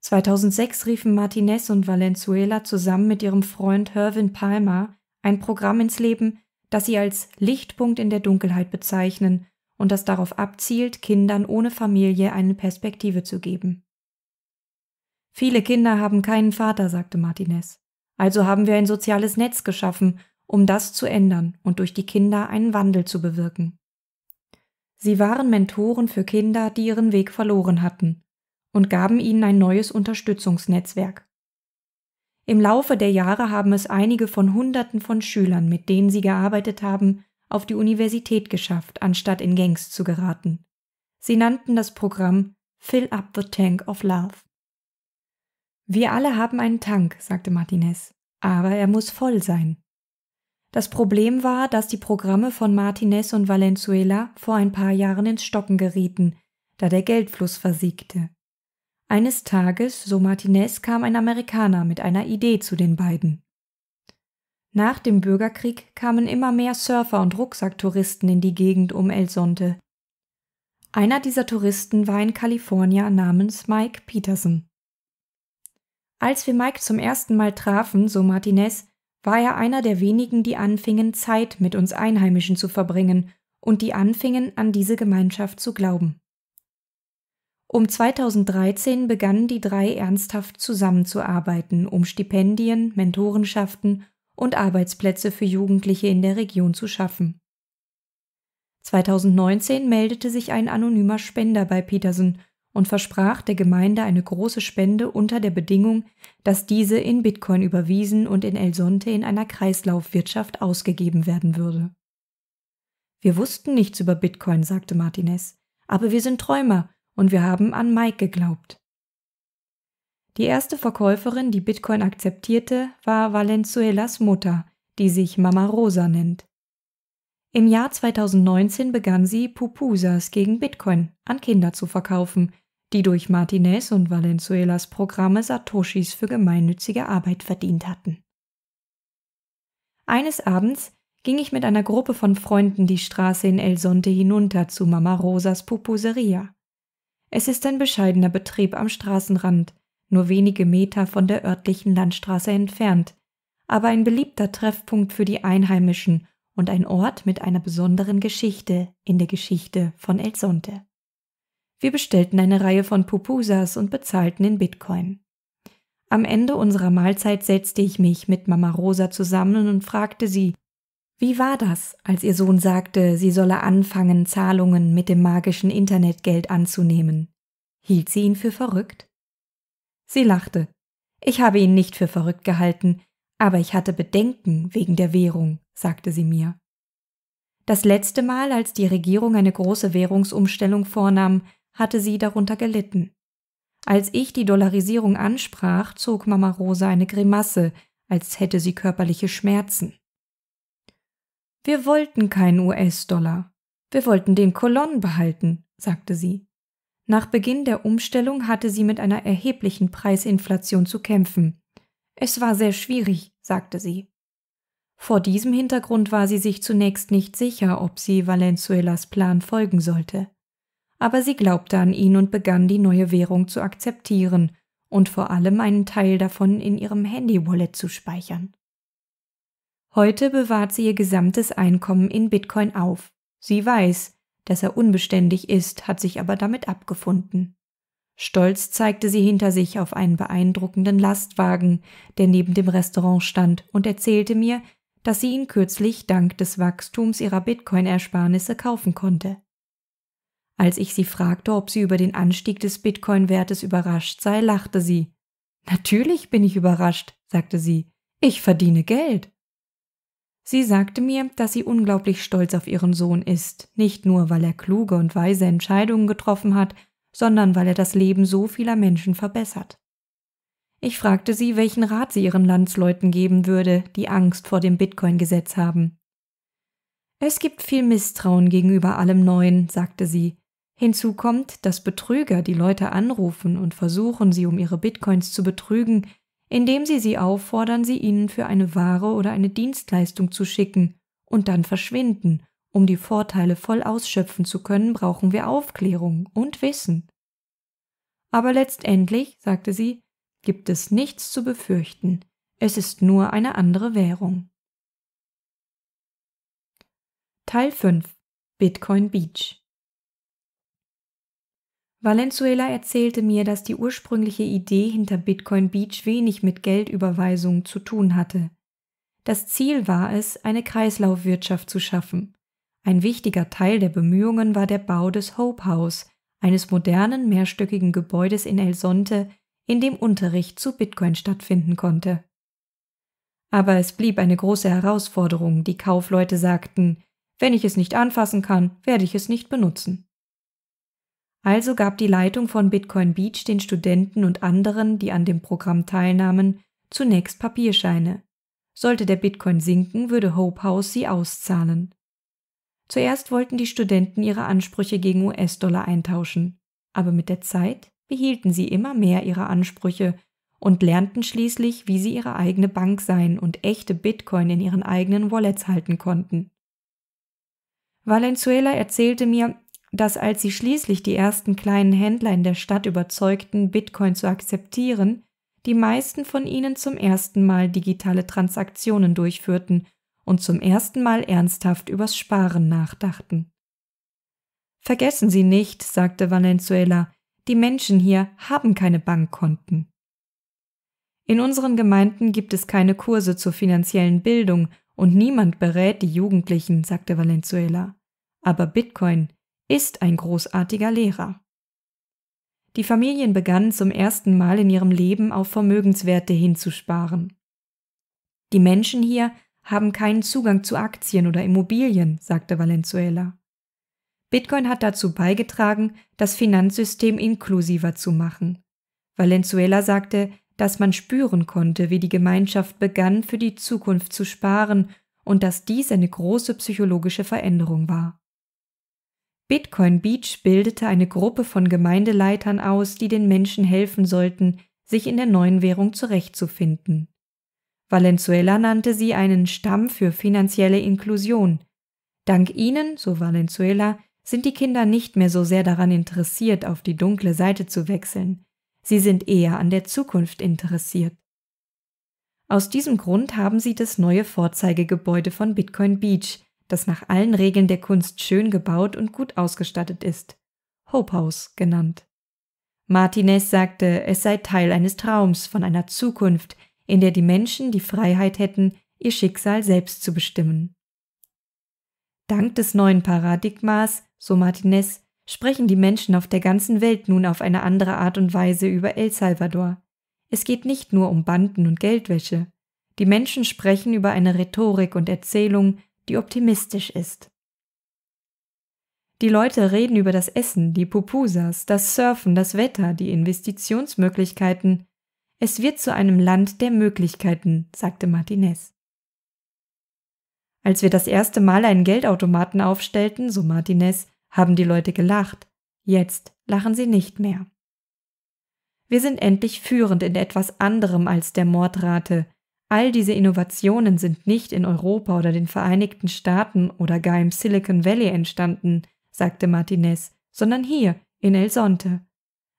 2006 riefen Martinez und Valenzuela zusammen mit ihrem Freund Herwin Palmer ein Programm ins Leben, das sie als Lichtpunkt in der Dunkelheit bezeichnen und das darauf abzielt, Kindern ohne Familie eine Perspektive zu geben. Viele Kinder haben keinen Vater, sagte Martinez. Also haben wir ein soziales Netz geschaffen, um das zu ändern und durch die Kinder einen Wandel zu bewirken. Sie waren Mentoren für Kinder, die ihren Weg verloren hatten, und gaben ihnen ein neues Unterstützungsnetzwerk. Im Laufe der Jahre haben es einige von Hunderten von Schülern, mit denen sie gearbeitet haben, auf die Universität geschafft, anstatt in Gangs zu geraten. Sie nannten das Programm Fill up the Tank of Love. Wir alle haben einen Tank, sagte Martinez, aber er muss voll sein. Das Problem war, dass die Programme von Martinez und Valenzuela vor ein paar Jahren ins Stocken gerieten, da der Geldfluss versiegte. Eines Tages, so Martinez, kam ein Amerikaner mit einer Idee zu den beiden. Nach dem Bürgerkrieg kamen immer mehr Surfer und Rucksacktouristen in die Gegend um El Sonte. Einer dieser Touristen war ein Kalifornier namens Mike Peterson. Als wir Mike zum ersten Mal trafen, so Martinez, war er einer der wenigen, die anfingen, Zeit mit uns Einheimischen zu verbringen und die anfingen, an diese Gemeinschaft zu glauben. Um 2013 begannen die drei ernsthaft zusammenzuarbeiten, um Stipendien, Mentorenschaften und Arbeitsplätze für Jugendliche in der Region zu schaffen. 2019 meldete sich ein anonymer Spender bei Petersen und versprach der Gemeinde eine große Spende unter der Bedingung, dass diese in Bitcoin überwiesen und in El Sonte in einer Kreislaufwirtschaft ausgegeben werden würde. Wir wussten nichts über Bitcoin, sagte Martinez, aber wir sind Träumer und wir haben an Mike geglaubt. Die erste Verkäuferin, die Bitcoin akzeptierte, war Valenzuelas Mutter, die sich Mama Rosa nennt. Im Jahr 2019 begann sie Pupusas gegen Bitcoin an Kinder zu verkaufen, die durch Martinez und Valenzuelas Programme Satoshis für gemeinnützige Arbeit verdient hatten. Eines Abends ging ich mit einer Gruppe von Freunden die Straße in El Sonte hinunter zu Mama Rosas Pupuseria. Es ist ein bescheidener Betrieb am Straßenrand, nur wenige Meter von der örtlichen Landstraße entfernt, aber ein beliebter Treffpunkt für die Einheimischen und ein Ort mit einer besonderen Geschichte in der Geschichte von El Sonte. Wir bestellten eine Reihe von Pupusas und bezahlten in Bitcoin. Am Ende unserer Mahlzeit setzte ich mich mit Mama Rosa zusammen und fragte sie, wie war das, als ihr Sohn sagte, sie solle anfangen, Zahlungen mit dem magischen Internetgeld anzunehmen? Hielt sie ihn für verrückt? Sie lachte. Ich habe ihn nicht für verrückt gehalten, aber ich hatte Bedenken wegen der Währung, sagte sie mir. Das letzte Mal, als die Regierung eine große Währungsumstellung vornahm, hatte sie darunter gelitten. Als ich die Dollarisierung ansprach, zog Mama Rosa eine Grimasse, als hätte sie körperliche Schmerzen. Wir wollten keinen US-Dollar. Wir wollten den Kolon behalten, sagte sie. Nach Beginn der Umstellung hatte sie mit einer erheblichen Preisinflation zu kämpfen. Es war sehr schwierig, sagte sie. Vor diesem Hintergrund war sie sich zunächst nicht sicher, ob sie Valenzuelas Plan folgen sollte. Aber sie glaubte an ihn und begann die neue Währung zu akzeptieren und vor allem einen Teil davon in ihrem Handy-Wallet zu speichern. Heute bewahrt sie ihr gesamtes Einkommen in Bitcoin auf. Sie weiß, dass er unbeständig ist, hat sich aber damit abgefunden. Stolz zeigte sie hinter sich auf einen beeindruckenden Lastwagen, der neben dem Restaurant stand, und erzählte mir, dass sie ihn kürzlich dank des Wachstums ihrer Bitcoin-Ersparnisse kaufen konnte. Als ich sie fragte, ob sie über den Anstieg des Bitcoin-Wertes überrascht sei, lachte sie. Natürlich bin ich überrascht, sagte sie. Ich verdiene Geld. Sie sagte mir, dass sie unglaublich stolz auf ihren Sohn ist, nicht nur weil er kluge und weise Entscheidungen getroffen hat, sondern weil er das Leben so vieler Menschen verbessert. Ich fragte sie, welchen Rat sie ihren Landsleuten geben würde, die Angst vor dem Bitcoin-Gesetz haben. Es gibt viel Misstrauen gegenüber allem Neuen, sagte sie. Hinzu kommt, dass Betrüger die Leute anrufen und versuchen, sie um ihre Bitcoins zu betrügen, indem sie sie auffordern, sie ihnen für eine Ware oder eine Dienstleistung zu schicken und dann verschwinden. Um die Vorteile voll ausschöpfen zu können, brauchen wir Aufklärung und Wissen. Aber letztendlich, sagte sie, gibt es nichts zu befürchten, es ist nur eine andere Währung. Teil 5 Bitcoin Beach Valenzuela erzählte mir, dass die ursprüngliche Idee hinter Bitcoin Beach wenig mit Geldüberweisungen zu tun hatte. Das Ziel war es, eine Kreislaufwirtschaft zu schaffen. Ein wichtiger Teil der Bemühungen war der Bau des Hope House, eines modernen mehrstöckigen Gebäudes in El Sonte, in dem Unterricht zu Bitcoin stattfinden konnte. Aber es blieb eine große Herausforderung, die Kaufleute sagten, wenn ich es nicht anfassen kann, werde ich es nicht benutzen. Also gab die Leitung von Bitcoin Beach den Studenten und anderen, die an dem Programm teilnahmen, zunächst Papierscheine. Sollte der Bitcoin sinken, würde Hope House sie auszahlen. Zuerst wollten die Studenten ihre Ansprüche gegen US-Dollar eintauschen, aber mit der Zeit behielten sie immer mehr ihre Ansprüche und lernten schließlich, wie sie ihre eigene Bank sein und echte Bitcoin in ihren eigenen Wallets halten konnten. Valenzuela erzählte mir, dass als sie schließlich die ersten kleinen Händler in der Stadt überzeugten, Bitcoin zu akzeptieren, die meisten von ihnen zum ersten Mal digitale Transaktionen durchführten und zum ersten Mal ernsthaft übers Sparen nachdachten. Vergessen Sie nicht, sagte Valenzuela, die Menschen hier haben keine Bankkonten. In unseren Gemeinden gibt es keine Kurse zur finanziellen Bildung und niemand berät die Jugendlichen, sagte Valenzuela. Aber Bitcoin ist ein großartiger Lehrer. Die Familien begannen zum ersten Mal in ihrem Leben auf Vermögenswerte hinzusparen. Die Menschen hier haben keinen Zugang zu Aktien oder Immobilien, sagte Valenzuela. Bitcoin hat dazu beigetragen, das Finanzsystem inklusiver zu machen. Valenzuela sagte, dass man spüren konnte, wie die Gemeinschaft begann, für die Zukunft zu sparen und dass dies eine große psychologische Veränderung war. Bitcoin Beach bildete eine Gruppe von Gemeindeleitern aus, die den Menschen helfen sollten, sich in der neuen Währung zurechtzufinden. Valenzuela nannte sie einen Stamm für finanzielle Inklusion. Dank ihnen, so Valenzuela, sind die Kinder nicht mehr so sehr daran interessiert, auf die dunkle Seite zu wechseln. Sie sind eher an der Zukunft interessiert. Aus diesem Grund haben sie das neue Vorzeigegebäude von Bitcoin Beach, das nach allen Regeln der Kunst schön gebaut und gut ausgestattet ist, Hope House genannt. Martinez sagte, es sei Teil eines Traums von einer Zukunft, in der die Menschen die Freiheit hätten, ihr Schicksal selbst zu bestimmen. Dank des neuen Paradigmas, so Martinez, sprechen die Menschen auf der ganzen Welt nun auf eine andere Art und Weise über El Salvador. Es geht nicht nur um Banden und Geldwäsche. Die Menschen sprechen über eine Rhetorik und Erzählung die optimistisch ist. Die Leute reden über das Essen, die Pupusas, das Surfen, das Wetter, die Investitionsmöglichkeiten. Es wird zu einem Land der Möglichkeiten, sagte Martinez. Als wir das erste Mal einen Geldautomaten aufstellten, so Martinez, haben die Leute gelacht. Jetzt lachen sie nicht mehr. Wir sind endlich führend in etwas anderem als der Mordrate, All diese Innovationen sind nicht in Europa oder den Vereinigten Staaten oder gar im Silicon Valley entstanden, sagte Martinez, sondern hier, in El Sonte.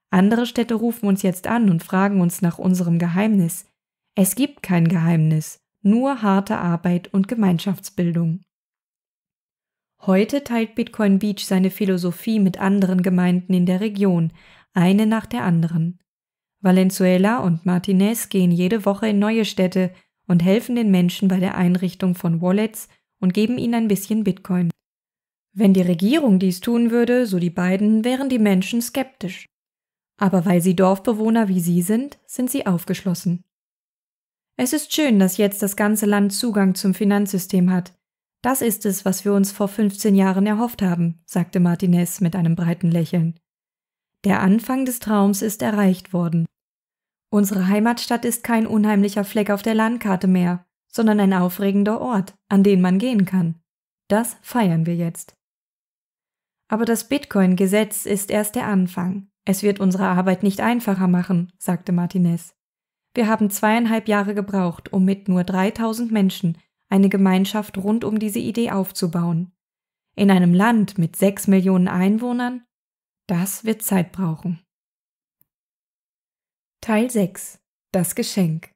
Andere Städte rufen uns jetzt an und fragen uns nach unserem Geheimnis. Es gibt kein Geheimnis, nur harte Arbeit und Gemeinschaftsbildung. Heute teilt Bitcoin Beach seine Philosophie mit anderen Gemeinden in der Region, eine nach der anderen. Valenzuela und Martinez gehen jede Woche in neue Städte und helfen den Menschen bei der Einrichtung von Wallets und geben ihnen ein bisschen Bitcoin. Wenn die Regierung dies tun würde, so die beiden, wären die Menschen skeptisch. Aber weil sie Dorfbewohner wie sie sind, sind sie aufgeschlossen. Es ist schön, dass jetzt das ganze Land Zugang zum Finanzsystem hat. Das ist es, was wir uns vor 15 Jahren erhofft haben, sagte Martinez mit einem breiten Lächeln. Der Anfang des Traums ist erreicht worden. Unsere Heimatstadt ist kein unheimlicher Fleck auf der Landkarte mehr, sondern ein aufregender Ort, an den man gehen kann. Das feiern wir jetzt. Aber das Bitcoin-Gesetz ist erst der Anfang. Es wird unsere Arbeit nicht einfacher machen, sagte Martinez. Wir haben zweieinhalb Jahre gebraucht, um mit nur 3000 Menschen eine Gemeinschaft rund um diese Idee aufzubauen. In einem Land mit sechs Millionen Einwohnern das wird Zeit brauchen. Teil 6 Das Geschenk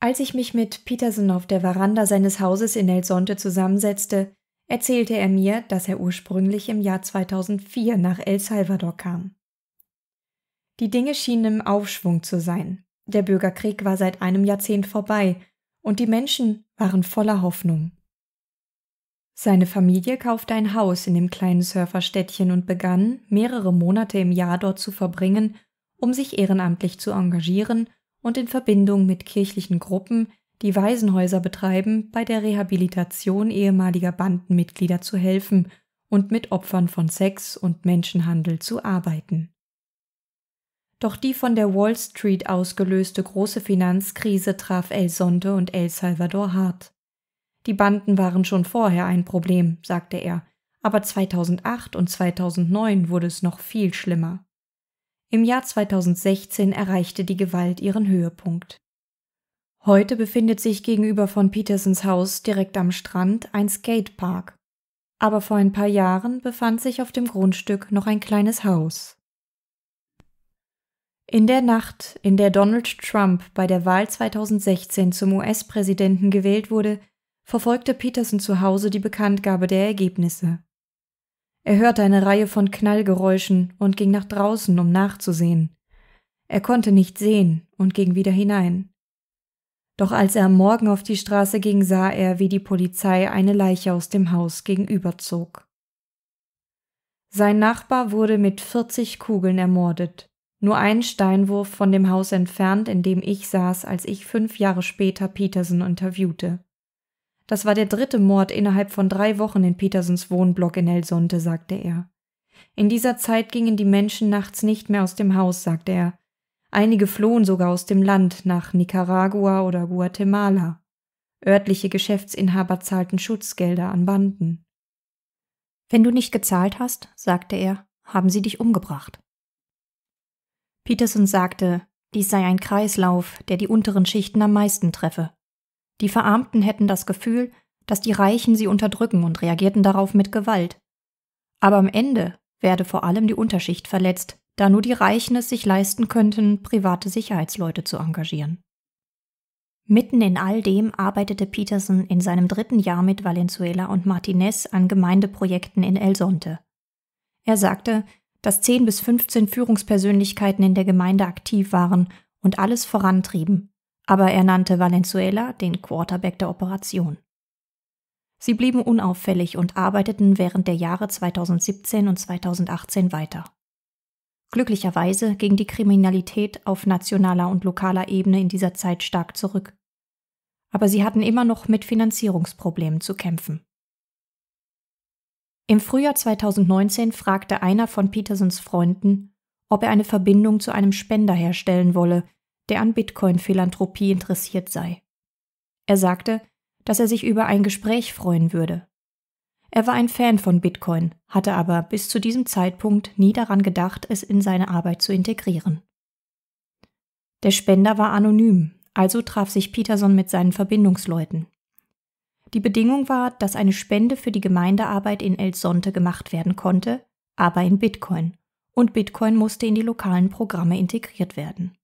Als ich mich mit Peterson auf der Veranda seines Hauses in El Sonte zusammensetzte, erzählte er mir, dass er ursprünglich im Jahr 2004 nach El Salvador kam. Die Dinge schienen im Aufschwung zu sein. Der Bürgerkrieg war seit einem Jahrzehnt vorbei und die Menschen waren voller Hoffnung. Seine Familie kaufte ein Haus in dem kleinen Surferstädtchen und begann, mehrere Monate im Jahr dort zu verbringen, um sich ehrenamtlich zu engagieren und in Verbindung mit kirchlichen Gruppen, die Waisenhäuser betreiben, bei der Rehabilitation ehemaliger Bandenmitglieder zu helfen und mit Opfern von Sex und Menschenhandel zu arbeiten. Doch die von der Wall Street ausgelöste große Finanzkrise traf El Sonte und El Salvador hart. Die Banden waren schon vorher ein Problem, sagte er, aber 2008 und 2009 wurde es noch viel schlimmer. Im Jahr 2016 erreichte die Gewalt ihren Höhepunkt. Heute befindet sich gegenüber von Petersens Haus direkt am Strand ein Skatepark. Aber vor ein paar Jahren befand sich auf dem Grundstück noch ein kleines Haus. In der Nacht, in der Donald Trump bei der Wahl 2016 zum US-Präsidenten gewählt wurde, verfolgte Peterson zu Hause die Bekanntgabe der Ergebnisse. Er hörte eine Reihe von Knallgeräuschen und ging nach draußen, um nachzusehen. Er konnte nicht sehen und ging wieder hinein. Doch als er am Morgen auf die Straße ging, sah er, wie die Polizei eine Leiche aus dem Haus gegenüberzog. Sein Nachbar wurde mit 40 Kugeln ermordet, nur einen Steinwurf von dem Haus entfernt, in dem ich saß, als ich fünf Jahre später Peterson interviewte. Das war der dritte Mord innerhalb von drei Wochen in Petersens Wohnblock in Elsonte, sagte er. In dieser Zeit gingen die Menschen nachts nicht mehr aus dem Haus, sagte er. Einige flohen sogar aus dem Land nach Nicaragua oder Guatemala. Örtliche Geschäftsinhaber zahlten Schutzgelder an Banden. Wenn du nicht gezahlt hast, sagte er, haben sie dich umgebracht. Peterson sagte, dies sei ein Kreislauf, der die unteren Schichten am meisten treffe. Die Verarmten hätten das Gefühl, dass die Reichen sie unterdrücken und reagierten darauf mit Gewalt. Aber am Ende werde vor allem die Unterschicht verletzt, da nur die Reichen es sich leisten könnten, private Sicherheitsleute zu engagieren. Mitten in all dem arbeitete Peterson in seinem dritten Jahr mit Valenzuela und Martinez an Gemeindeprojekten in El Sonte. Er sagte, dass 10 bis 15 Führungspersönlichkeiten in der Gemeinde aktiv waren und alles vorantrieben, aber er nannte Valenzuela den Quarterback der Operation. Sie blieben unauffällig und arbeiteten während der Jahre 2017 und 2018 weiter. Glücklicherweise ging die Kriminalität auf nationaler und lokaler Ebene in dieser Zeit stark zurück. Aber sie hatten immer noch mit Finanzierungsproblemen zu kämpfen. Im Frühjahr 2019 fragte einer von Petersons Freunden, ob er eine Verbindung zu einem Spender herstellen wolle, der an Bitcoin-Philanthropie interessiert sei. Er sagte, dass er sich über ein Gespräch freuen würde. Er war ein Fan von Bitcoin, hatte aber bis zu diesem Zeitpunkt nie daran gedacht, es in seine Arbeit zu integrieren. Der Spender war anonym, also traf sich Peterson mit seinen Verbindungsleuten. Die Bedingung war, dass eine Spende für die Gemeindearbeit in El Sonte gemacht werden konnte, aber in Bitcoin. Und Bitcoin musste in die lokalen Programme integriert werden.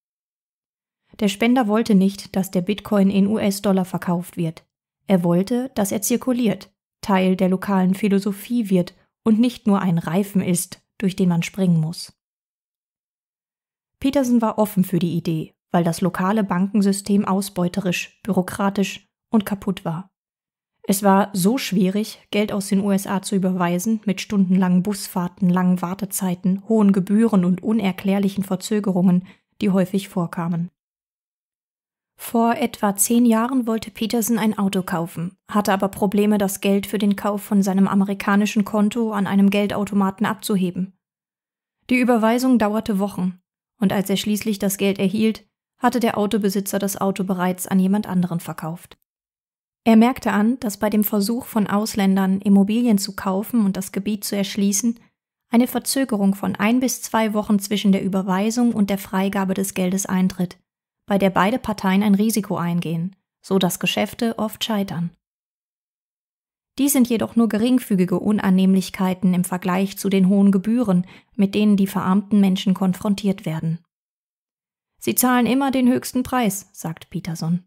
Der Spender wollte nicht, dass der Bitcoin in US-Dollar verkauft wird. Er wollte, dass er zirkuliert, Teil der lokalen Philosophie wird und nicht nur ein Reifen ist, durch den man springen muss. Peterson war offen für die Idee, weil das lokale Bankensystem ausbeuterisch, bürokratisch und kaputt war. Es war so schwierig, Geld aus den USA zu überweisen, mit stundenlangen Busfahrten, langen Wartezeiten, hohen Gebühren und unerklärlichen Verzögerungen, die häufig vorkamen. Vor etwa zehn Jahren wollte Peterson ein Auto kaufen, hatte aber Probleme, das Geld für den Kauf von seinem amerikanischen Konto an einem Geldautomaten abzuheben. Die Überweisung dauerte Wochen, und als er schließlich das Geld erhielt, hatte der Autobesitzer das Auto bereits an jemand anderen verkauft. Er merkte an, dass bei dem Versuch von Ausländern, Immobilien zu kaufen und das Gebiet zu erschließen, eine Verzögerung von ein bis zwei Wochen zwischen der Überweisung und der Freigabe des Geldes eintritt – bei der beide Parteien ein Risiko eingehen, so dass Geschäfte oft scheitern. Dies sind jedoch nur geringfügige Unannehmlichkeiten im Vergleich zu den hohen Gebühren, mit denen die verarmten Menschen konfrontiert werden. Sie zahlen immer den höchsten Preis, sagt Peterson.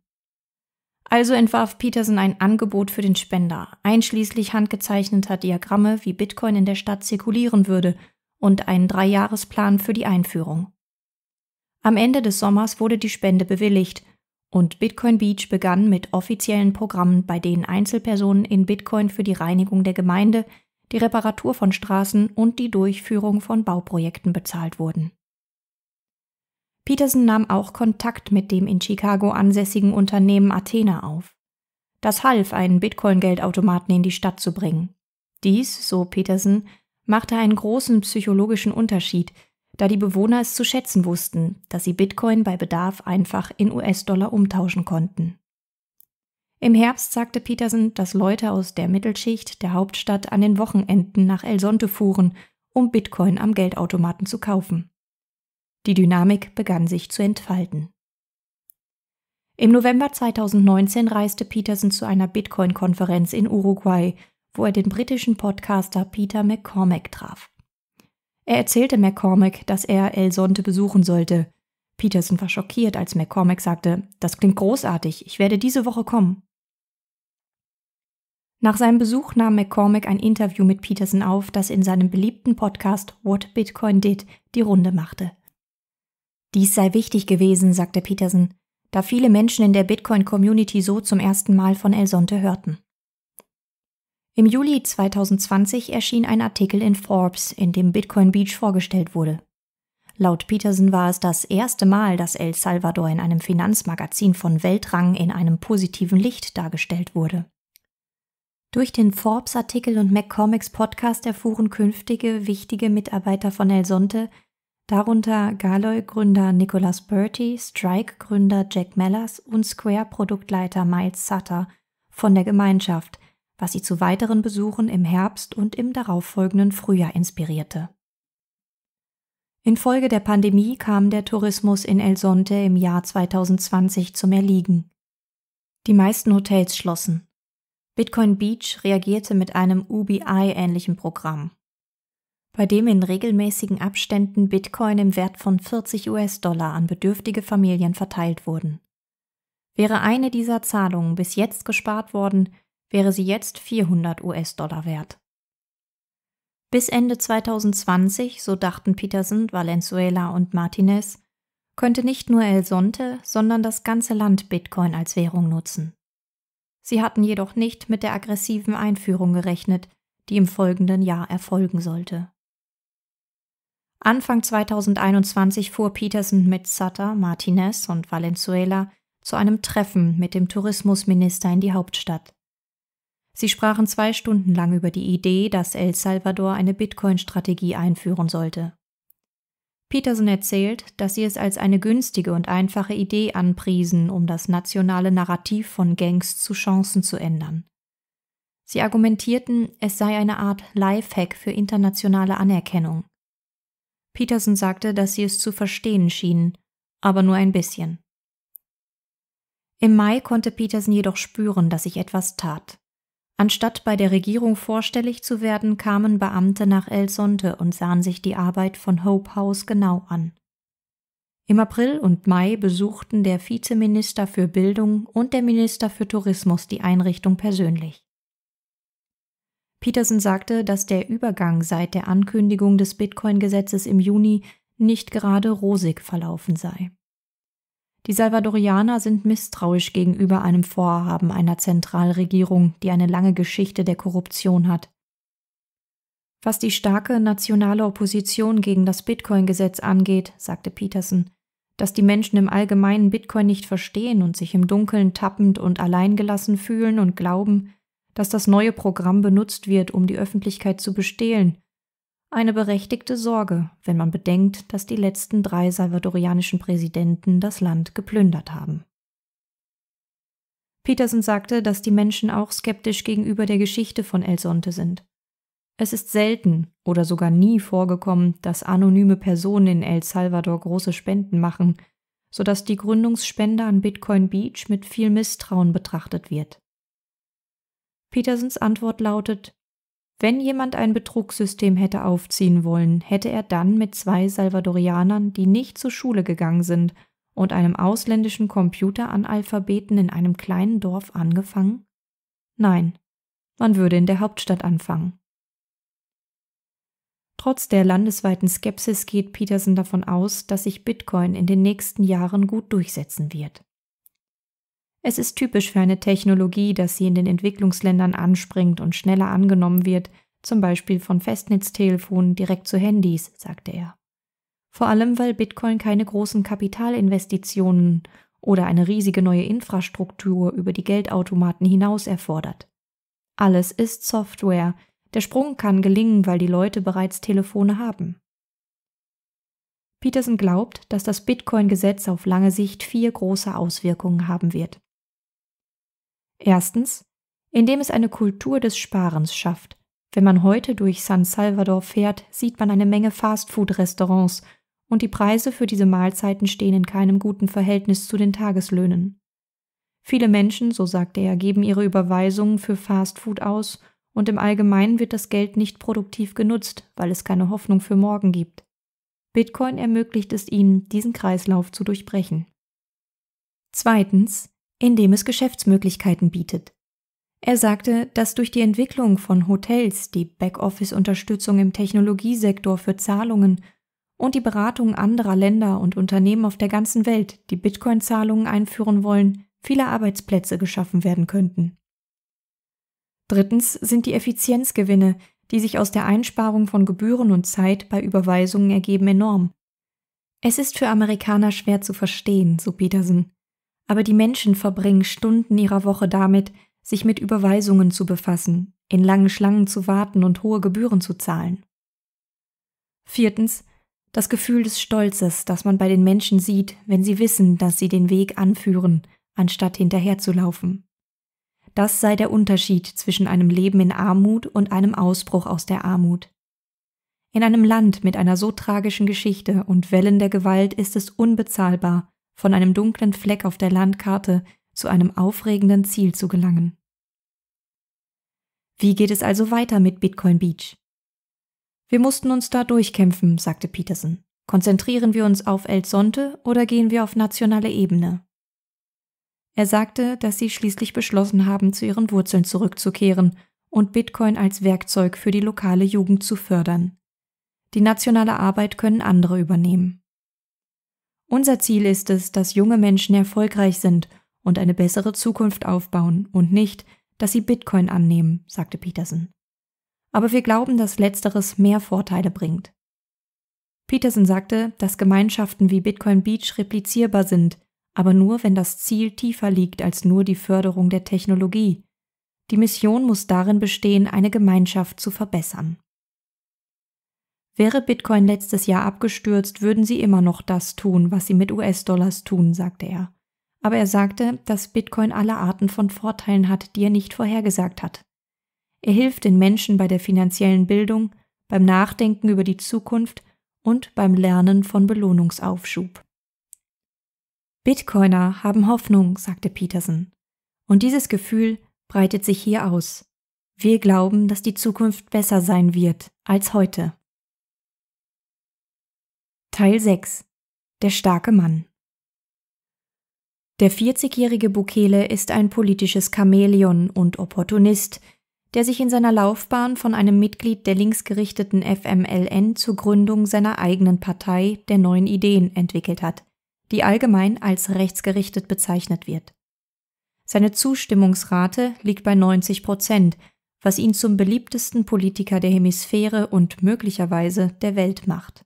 Also entwarf Peterson ein Angebot für den Spender, einschließlich handgezeichneter Diagramme, wie Bitcoin in der Stadt zirkulieren würde, und einen Dreijahresplan für die Einführung. Am Ende des Sommers wurde die Spende bewilligt und Bitcoin Beach begann mit offiziellen Programmen, bei denen Einzelpersonen in Bitcoin für die Reinigung der Gemeinde, die Reparatur von Straßen und die Durchführung von Bauprojekten bezahlt wurden. Peterson nahm auch Kontakt mit dem in Chicago ansässigen Unternehmen Athena auf. Das half, einen Bitcoin-Geldautomaten in die Stadt zu bringen. Dies, so Peterson, machte einen großen psychologischen Unterschied – da die Bewohner es zu schätzen wussten, dass sie Bitcoin bei Bedarf einfach in US-Dollar umtauschen konnten. Im Herbst sagte Peterson, dass Leute aus der Mittelschicht der Hauptstadt an den Wochenenden nach El Sonte fuhren, um Bitcoin am Geldautomaten zu kaufen. Die Dynamik begann sich zu entfalten. Im November 2019 reiste Peterson zu einer Bitcoin-Konferenz in Uruguay, wo er den britischen Podcaster Peter McCormack traf. Er erzählte McCormack, dass er El Sonte besuchen sollte. Peterson war schockiert, als McCormack sagte, das klingt großartig, ich werde diese Woche kommen. Nach seinem Besuch nahm McCormack ein Interview mit Peterson auf, das in seinem beliebten Podcast What Bitcoin Did die Runde machte. Dies sei wichtig gewesen, sagte Peterson, da viele Menschen in der Bitcoin-Community so zum ersten Mal von El Sonte hörten. Im Juli 2020 erschien ein Artikel in Forbes, in dem Bitcoin Beach vorgestellt wurde. Laut Peterson war es das erste Mal, dass El Salvador in einem Finanzmagazin von Weltrang in einem positiven Licht dargestellt wurde. Durch den Forbes-Artikel und McCormicks Podcast erfuhren künftige wichtige Mitarbeiter von El Sonte, darunter Galoy-Gründer Nicholas Bertie, Strike-Gründer Jack Mellers und Square-Produktleiter Miles Sutter von der Gemeinschaft, was sie zu weiteren Besuchen im Herbst und im darauffolgenden Frühjahr inspirierte. Infolge der Pandemie kam der Tourismus in El Sonte im Jahr 2020 zum Erliegen. Die meisten Hotels schlossen. Bitcoin Beach reagierte mit einem UBI-ähnlichen Programm, bei dem in regelmäßigen Abständen Bitcoin im Wert von 40 US-Dollar an bedürftige Familien verteilt wurden. Wäre eine dieser Zahlungen bis jetzt gespart worden, wäre sie jetzt 400 US-Dollar wert. Bis Ende 2020, so dachten Peterson, Valenzuela und Martinez, könnte nicht nur El Sonte, sondern das ganze Land Bitcoin als Währung nutzen. Sie hatten jedoch nicht mit der aggressiven Einführung gerechnet, die im folgenden Jahr erfolgen sollte. Anfang 2021 fuhr Peterson mit Sutter, Martinez und Valenzuela zu einem Treffen mit dem Tourismusminister in die Hauptstadt. Sie sprachen zwei Stunden lang über die Idee, dass El Salvador eine Bitcoin-Strategie einführen sollte. Peterson erzählt, dass sie es als eine günstige und einfache Idee anpriesen, um das nationale Narrativ von Gangs zu Chancen zu ändern. Sie argumentierten, es sei eine Art Lifehack für internationale Anerkennung. Peterson sagte, dass sie es zu verstehen schienen, aber nur ein bisschen. Im Mai konnte Peterson jedoch spüren, dass sich etwas tat. Anstatt bei der Regierung vorstellig zu werden, kamen Beamte nach El Sonte und sahen sich die Arbeit von Hope House genau an. Im April und Mai besuchten der Vizeminister für Bildung und der Minister für Tourismus die Einrichtung persönlich. Peterson sagte, dass der Übergang seit der Ankündigung des Bitcoin-Gesetzes im Juni nicht gerade rosig verlaufen sei. Die Salvadorianer sind misstrauisch gegenüber einem Vorhaben einer Zentralregierung, die eine lange Geschichte der Korruption hat. Was die starke nationale Opposition gegen das Bitcoin-Gesetz angeht, sagte Peterson, dass die Menschen im Allgemeinen Bitcoin nicht verstehen und sich im Dunkeln tappend und alleingelassen fühlen und glauben, dass das neue Programm benutzt wird, um die Öffentlichkeit zu bestehlen eine berechtigte Sorge, wenn man bedenkt, dass die letzten drei salvadorianischen Präsidenten das Land geplündert haben. Peterson sagte, dass die Menschen auch skeptisch gegenüber der Geschichte von El Sonte sind. Es ist selten oder sogar nie vorgekommen, dass anonyme Personen in El Salvador große Spenden machen, sodass die Gründungsspende an Bitcoin Beach mit viel Misstrauen betrachtet wird. Petersens Antwort lautet, wenn jemand ein Betrugssystem hätte aufziehen wollen, hätte er dann mit zwei Salvadorianern, die nicht zur Schule gegangen sind, und einem ausländischen Computeranalphabeten in einem kleinen Dorf angefangen? Nein, man würde in der Hauptstadt anfangen. Trotz der landesweiten Skepsis geht Peterson davon aus, dass sich Bitcoin in den nächsten Jahren gut durchsetzen wird. Es ist typisch für eine Technologie, dass sie in den Entwicklungsländern anspringt und schneller angenommen wird, zum Beispiel von Festnetztelefonen direkt zu Handys, sagte er. Vor allem, weil Bitcoin keine großen Kapitalinvestitionen oder eine riesige neue Infrastruktur über die Geldautomaten hinaus erfordert. Alles ist Software, der Sprung kann gelingen, weil die Leute bereits Telefone haben. Peterson glaubt, dass das Bitcoin-Gesetz auf lange Sicht vier große Auswirkungen haben wird. Erstens, indem es eine Kultur des Sparens schafft. Wenn man heute durch San Salvador fährt, sieht man eine Menge Fastfood-Restaurants und die Preise für diese Mahlzeiten stehen in keinem guten Verhältnis zu den Tageslöhnen. Viele Menschen, so sagte er, geben ihre Überweisungen für Fastfood aus und im Allgemeinen wird das Geld nicht produktiv genutzt, weil es keine Hoffnung für morgen gibt. Bitcoin ermöglicht es ihnen, diesen Kreislauf zu durchbrechen. Zweitens, indem es Geschäftsmöglichkeiten bietet. Er sagte, dass durch die Entwicklung von Hotels die Backoffice-Unterstützung im Technologiesektor für Zahlungen und die Beratung anderer Länder und Unternehmen auf der ganzen Welt, die Bitcoin-Zahlungen einführen wollen, viele Arbeitsplätze geschaffen werden könnten. Drittens sind die Effizienzgewinne, die sich aus der Einsparung von Gebühren und Zeit bei Überweisungen ergeben, enorm. Es ist für Amerikaner schwer zu verstehen, so Peterson aber die Menschen verbringen Stunden ihrer Woche damit, sich mit Überweisungen zu befassen, in langen Schlangen zu warten und hohe Gebühren zu zahlen. Viertens, das Gefühl des Stolzes, das man bei den Menschen sieht, wenn sie wissen, dass sie den Weg anführen, anstatt hinterherzulaufen. Das sei der Unterschied zwischen einem Leben in Armut und einem Ausbruch aus der Armut. In einem Land mit einer so tragischen Geschichte und Wellen der Gewalt ist es unbezahlbar, von einem dunklen Fleck auf der Landkarte zu einem aufregenden Ziel zu gelangen. Wie geht es also weiter mit Bitcoin Beach? Wir mussten uns da durchkämpfen, sagte Peterson. Konzentrieren wir uns auf El Sonte oder gehen wir auf nationale Ebene? Er sagte, dass sie schließlich beschlossen haben, zu ihren Wurzeln zurückzukehren und Bitcoin als Werkzeug für die lokale Jugend zu fördern. Die nationale Arbeit können andere übernehmen. Unser Ziel ist es, dass junge Menschen erfolgreich sind und eine bessere Zukunft aufbauen und nicht, dass sie Bitcoin annehmen, sagte Peterson. Aber wir glauben, dass letzteres mehr Vorteile bringt. Peterson sagte, dass Gemeinschaften wie Bitcoin Beach replizierbar sind, aber nur, wenn das Ziel tiefer liegt als nur die Förderung der Technologie. Die Mission muss darin bestehen, eine Gemeinschaft zu verbessern. Wäre Bitcoin letztes Jahr abgestürzt, würden sie immer noch das tun, was sie mit US-Dollars tun, sagte er. Aber er sagte, dass Bitcoin alle Arten von Vorteilen hat, die er nicht vorhergesagt hat. Er hilft den Menschen bei der finanziellen Bildung, beim Nachdenken über die Zukunft und beim Lernen von Belohnungsaufschub. Bitcoiner haben Hoffnung, sagte Peterson. Und dieses Gefühl breitet sich hier aus. Wir glauben, dass die Zukunft besser sein wird als heute. Teil 6 Der starke Mann Der 40-jährige Bukele ist ein politisches Chamäleon und Opportunist, der sich in seiner Laufbahn von einem Mitglied der linksgerichteten FMLN zur Gründung seiner eigenen Partei der neuen Ideen entwickelt hat, die allgemein als rechtsgerichtet bezeichnet wird. Seine Zustimmungsrate liegt bei 90 Prozent, was ihn zum beliebtesten Politiker der Hemisphäre und möglicherweise der Welt macht.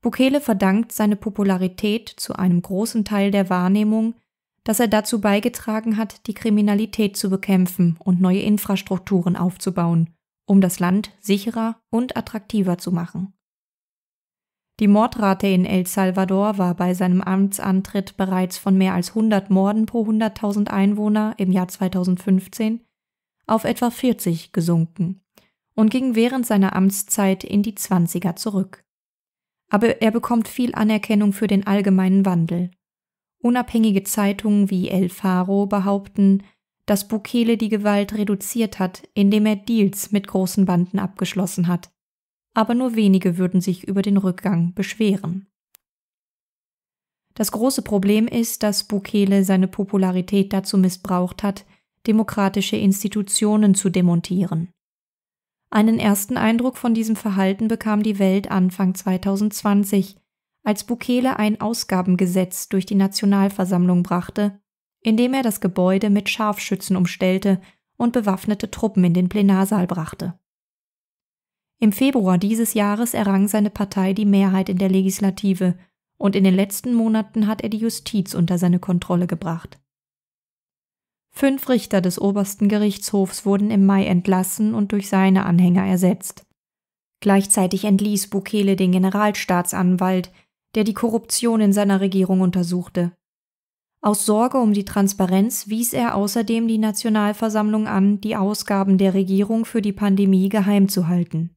Bukele verdankt seine Popularität zu einem großen Teil der Wahrnehmung, dass er dazu beigetragen hat, die Kriminalität zu bekämpfen und neue Infrastrukturen aufzubauen, um das Land sicherer und attraktiver zu machen. Die Mordrate in El Salvador war bei seinem Amtsantritt bereits von mehr als 100 Morden pro 100.000 Einwohner im Jahr 2015 auf etwa 40 gesunken und ging während seiner Amtszeit in die 20er zurück aber er bekommt viel Anerkennung für den allgemeinen Wandel. Unabhängige Zeitungen wie El Faro behaupten, dass Bukele die Gewalt reduziert hat, indem er Deals mit großen Banden abgeschlossen hat. Aber nur wenige würden sich über den Rückgang beschweren. Das große Problem ist, dass Bukele seine Popularität dazu missbraucht hat, demokratische Institutionen zu demontieren. Einen ersten Eindruck von diesem Verhalten bekam die Welt Anfang 2020, als Bukele ein Ausgabengesetz durch die Nationalversammlung brachte, indem er das Gebäude mit Scharfschützen umstellte und bewaffnete Truppen in den Plenarsaal brachte. Im Februar dieses Jahres errang seine Partei die Mehrheit in der Legislative und in den letzten Monaten hat er die Justiz unter seine Kontrolle gebracht. Fünf Richter des obersten Gerichtshofs wurden im Mai entlassen und durch seine Anhänger ersetzt. Gleichzeitig entließ Bukele den Generalstaatsanwalt, der die Korruption in seiner Regierung untersuchte. Aus Sorge um die Transparenz wies er außerdem die Nationalversammlung an, die Ausgaben der Regierung für die Pandemie geheim zu halten.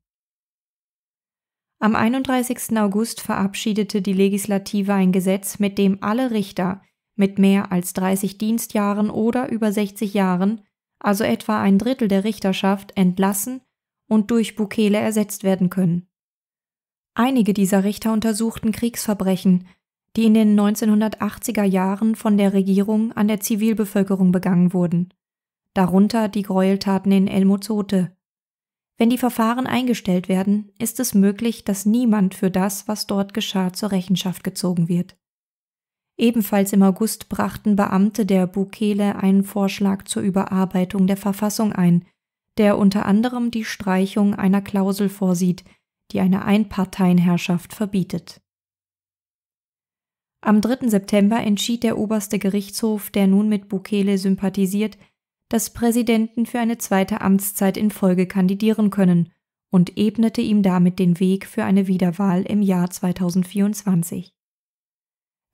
Am 31. August verabschiedete die Legislative ein Gesetz, mit dem alle Richter, mit mehr als 30 Dienstjahren oder über 60 Jahren, also etwa ein Drittel der Richterschaft, entlassen und durch Bukele ersetzt werden können. Einige dieser Richter untersuchten Kriegsverbrechen, die in den 1980er Jahren von der Regierung an der Zivilbevölkerung begangen wurden, darunter die Gräueltaten in El Mozote. Wenn die Verfahren eingestellt werden, ist es möglich, dass niemand für das, was dort geschah, zur Rechenschaft gezogen wird. Ebenfalls im August brachten Beamte der Bukele einen Vorschlag zur Überarbeitung der Verfassung ein, der unter anderem die Streichung einer Klausel vorsieht, die eine Einparteienherrschaft verbietet. Am 3. September entschied der oberste Gerichtshof, der nun mit Bukele sympathisiert, dass Präsidenten für eine zweite Amtszeit in Folge kandidieren können und ebnete ihm damit den Weg für eine Wiederwahl im Jahr 2024.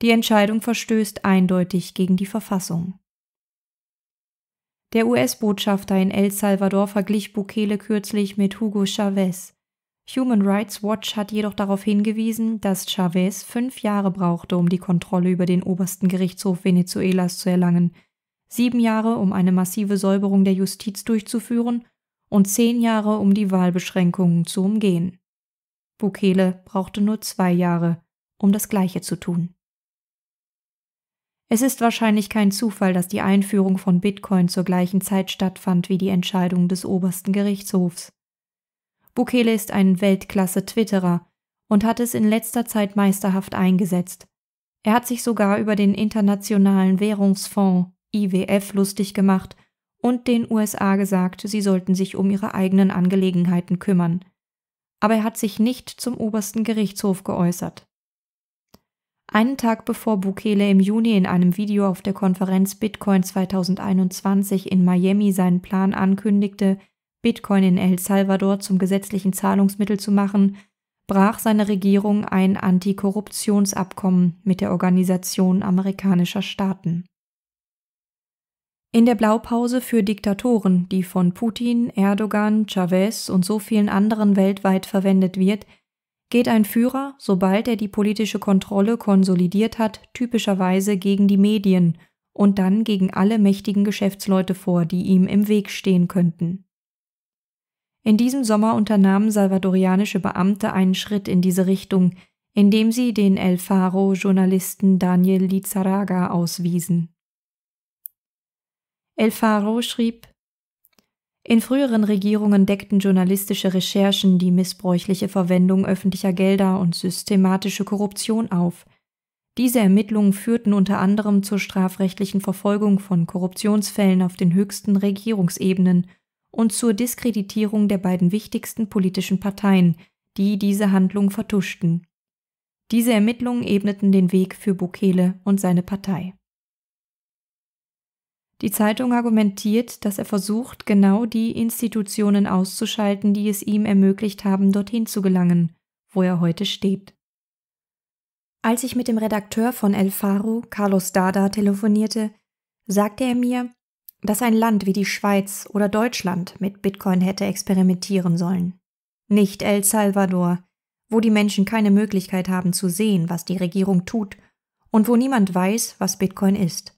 Die Entscheidung verstößt eindeutig gegen die Verfassung. Der US-Botschafter in El Salvador verglich Bukele kürzlich mit Hugo Chavez. Human Rights Watch hat jedoch darauf hingewiesen, dass Chavez fünf Jahre brauchte, um die Kontrolle über den obersten Gerichtshof Venezuelas zu erlangen, sieben Jahre, um eine massive Säuberung der Justiz durchzuführen und zehn Jahre, um die Wahlbeschränkungen zu umgehen. Bukele brauchte nur zwei Jahre, um das Gleiche zu tun. Es ist wahrscheinlich kein Zufall, dass die Einführung von Bitcoin zur gleichen Zeit stattfand wie die Entscheidung des obersten Gerichtshofs. Bukele ist ein Weltklasse-Twitterer und hat es in letzter Zeit meisterhaft eingesetzt. Er hat sich sogar über den Internationalen Währungsfonds IWF lustig gemacht und den USA gesagt, sie sollten sich um ihre eigenen Angelegenheiten kümmern. Aber er hat sich nicht zum obersten Gerichtshof geäußert. Einen Tag bevor Bukele im Juni in einem Video auf der Konferenz Bitcoin 2021 in Miami seinen Plan ankündigte, Bitcoin in El Salvador zum gesetzlichen Zahlungsmittel zu machen, brach seine Regierung ein Antikorruptionsabkommen mit der Organisation amerikanischer Staaten. In der Blaupause für Diktatoren, die von Putin, Erdogan, Chavez und so vielen anderen weltweit verwendet wird, geht ein Führer, sobald er die politische Kontrolle konsolidiert hat, typischerweise gegen die Medien und dann gegen alle mächtigen Geschäftsleute vor, die ihm im Weg stehen könnten. In diesem Sommer unternahmen salvadorianische Beamte einen Schritt in diese Richtung, indem sie den El Faro-Journalisten Daniel Lizaraga auswiesen. El Faro schrieb in früheren Regierungen deckten journalistische Recherchen die missbräuchliche Verwendung öffentlicher Gelder und systematische Korruption auf. Diese Ermittlungen führten unter anderem zur strafrechtlichen Verfolgung von Korruptionsfällen auf den höchsten Regierungsebenen und zur Diskreditierung der beiden wichtigsten politischen Parteien, die diese Handlung vertuschten. Diese Ermittlungen ebneten den Weg für Bukele und seine Partei. Die Zeitung argumentiert, dass er versucht, genau die Institutionen auszuschalten, die es ihm ermöglicht haben, dorthin zu gelangen, wo er heute steht. Als ich mit dem Redakteur von El Faro, Carlos Dada, telefonierte, sagte er mir, dass ein Land wie die Schweiz oder Deutschland mit Bitcoin hätte experimentieren sollen. Nicht El Salvador, wo die Menschen keine Möglichkeit haben zu sehen, was die Regierung tut und wo niemand weiß, was Bitcoin ist.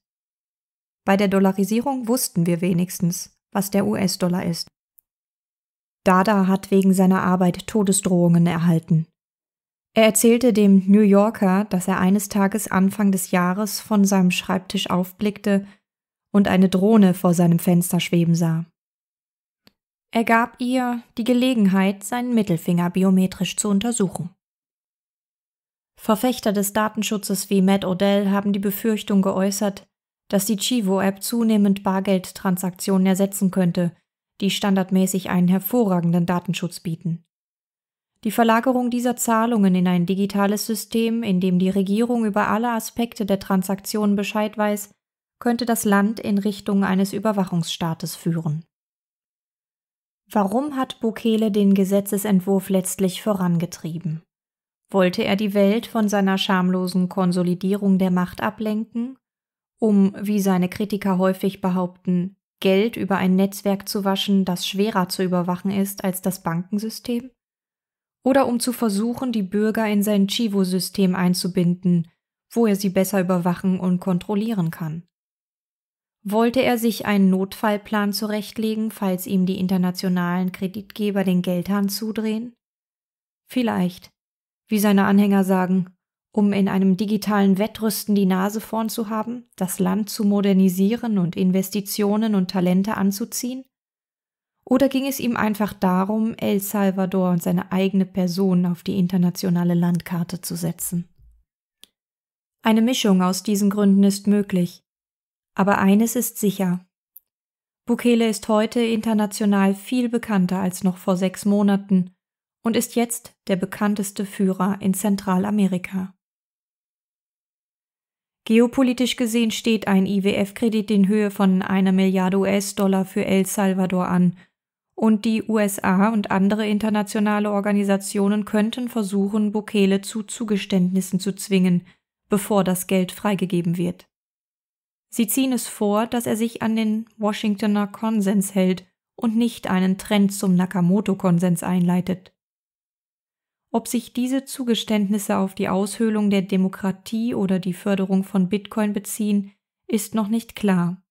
Bei der Dollarisierung wussten wir wenigstens, was der US-Dollar ist. Dada hat wegen seiner Arbeit Todesdrohungen erhalten. Er erzählte dem New Yorker, dass er eines Tages Anfang des Jahres von seinem Schreibtisch aufblickte und eine Drohne vor seinem Fenster schweben sah. Er gab ihr die Gelegenheit, seinen Mittelfinger biometrisch zu untersuchen. Verfechter des Datenschutzes wie Matt Odell haben die Befürchtung geäußert, dass die Chivo-App zunehmend Bargeldtransaktionen ersetzen könnte, die standardmäßig einen hervorragenden Datenschutz bieten. Die Verlagerung dieser Zahlungen in ein digitales System, in dem die Regierung über alle Aspekte der Transaktionen Bescheid weiß, könnte das Land in Richtung eines Überwachungsstaates führen. Warum hat Bukele den Gesetzesentwurf letztlich vorangetrieben? Wollte er die Welt von seiner schamlosen Konsolidierung der Macht ablenken um, wie seine Kritiker häufig behaupten, Geld über ein Netzwerk zu waschen, das schwerer zu überwachen ist als das Bankensystem? Oder um zu versuchen, die Bürger in sein Chivo-System einzubinden, wo er sie besser überwachen und kontrollieren kann? Wollte er sich einen Notfallplan zurechtlegen, falls ihm die internationalen Kreditgeber den Geldhahn zudrehen? Vielleicht. Wie seine Anhänger sagen, um in einem digitalen Wettrüsten die Nase vorn zu haben, das Land zu modernisieren und Investitionen und Talente anzuziehen? Oder ging es ihm einfach darum, El Salvador und seine eigene Person auf die internationale Landkarte zu setzen? Eine Mischung aus diesen Gründen ist möglich. Aber eines ist sicher. Bukele ist heute international viel bekannter als noch vor sechs Monaten und ist jetzt der bekannteste Führer in Zentralamerika. Geopolitisch gesehen steht ein IWF-Kredit in Höhe von einer Milliarde US-Dollar für El Salvador an, und die USA und andere internationale Organisationen könnten versuchen, Bukele zu Zugeständnissen zu zwingen, bevor das Geld freigegeben wird. Sie ziehen es vor, dass er sich an den Washingtoner Konsens hält und nicht einen Trend zum Nakamoto-Konsens einleitet. Ob sich diese Zugeständnisse auf die Aushöhlung der Demokratie oder die Förderung von Bitcoin beziehen, ist noch nicht klar.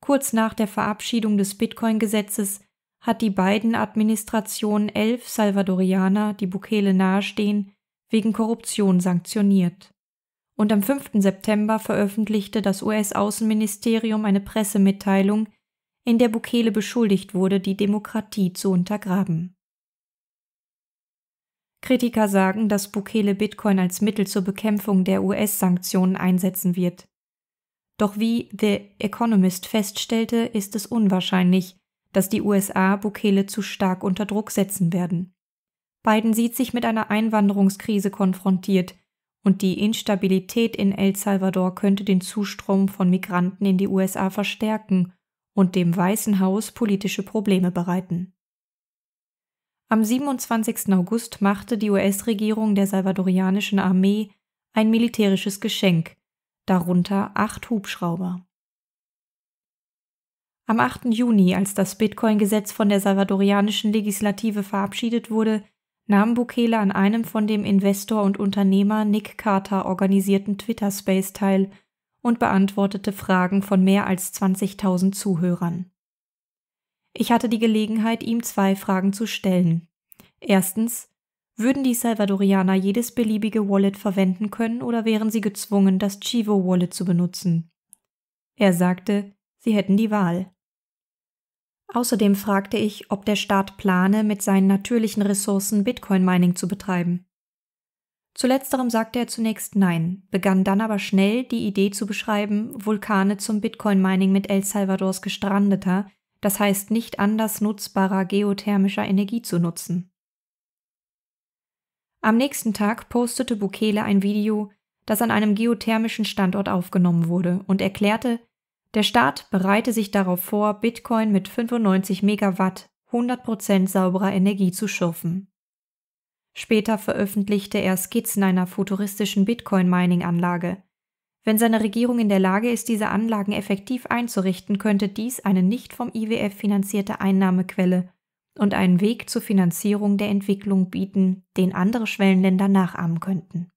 Kurz nach der Verabschiedung des Bitcoin-Gesetzes hat die beiden Administrationen elf Salvadorianer, die Bukele nahestehen, wegen Korruption sanktioniert. Und am 5. September veröffentlichte das US-Außenministerium eine Pressemitteilung, in der Bukele beschuldigt wurde, die Demokratie zu untergraben. Kritiker sagen, dass Bukele Bitcoin als Mittel zur Bekämpfung der US-Sanktionen einsetzen wird. Doch wie The Economist feststellte, ist es unwahrscheinlich, dass die USA Bukele zu stark unter Druck setzen werden. Biden sieht sich mit einer Einwanderungskrise konfrontiert und die Instabilität in El Salvador könnte den Zustrom von Migranten in die USA verstärken und dem Weißen Haus politische Probleme bereiten. Am 27. August machte die US-Regierung der salvadorianischen Armee ein militärisches Geschenk, darunter acht Hubschrauber. Am 8. Juni, als das Bitcoin-Gesetz von der salvadorianischen Legislative verabschiedet wurde, nahm Bukele an einem von dem Investor und Unternehmer Nick Carter organisierten Twitter-Space teil und beantwortete Fragen von mehr als 20.000 Zuhörern. Ich hatte die Gelegenheit, ihm zwei Fragen zu stellen. Erstens, würden die Salvadorianer jedes beliebige Wallet verwenden können oder wären sie gezwungen, das Chivo Wallet zu benutzen? Er sagte, sie hätten die Wahl. Außerdem fragte ich, ob der Staat plane, mit seinen natürlichen Ressourcen Bitcoin-Mining zu betreiben. Zu letzterem sagte er zunächst Nein, begann dann aber schnell, die Idee zu beschreiben, Vulkane zum Bitcoin-Mining mit El Salvadors gestrandeter, das heißt nicht anders nutzbarer geothermischer Energie zu nutzen. Am nächsten Tag postete Bukele ein Video, das an einem geothermischen Standort aufgenommen wurde und erklärte, der Staat bereite sich darauf vor, Bitcoin mit 95 Megawatt 100% sauberer Energie zu schürfen. Später veröffentlichte er Skizzen einer futuristischen Bitcoin-Mining-Anlage, wenn seine Regierung in der Lage ist, diese Anlagen effektiv einzurichten, könnte dies eine nicht vom IWF finanzierte Einnahmequelle und einen Weg zur Finanzierung der Entwicklung bieten, den andere Schwellenländer nachahmen könnten.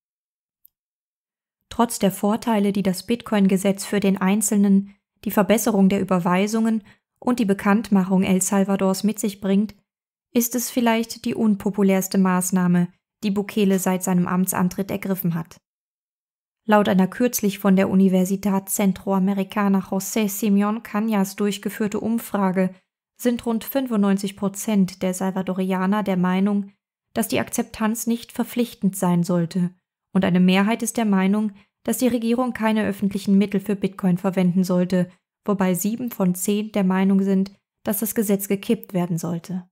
Trotz der Vorteile, die das Bitcoin-Gesetz für den Einzelnen, die Verbesserung der Überweisungen und die Bekanntmachung El Salvadors mit sich bringt, ist es vielleicht die unpopulärste Maßnahme, die Bukele seit seinem Amtsantritt ergriffen hat. Laut einer kürzlich von der Universidad Centroamericana José Simeón Cañas durchgeführte Umfrage sind rund 95 Prozent der Salvadorianer der Meinung, dass die Akzeptanz nicht verpflichtend sein sollte, und eine Mehrheit ist der Meinung, dass die Regierung keine öffentlichen Mittel für Bitcoin verwenden sollte, wobei sieben von zehn der Meinung sind, dass das Gesetz gekippt werden sollte.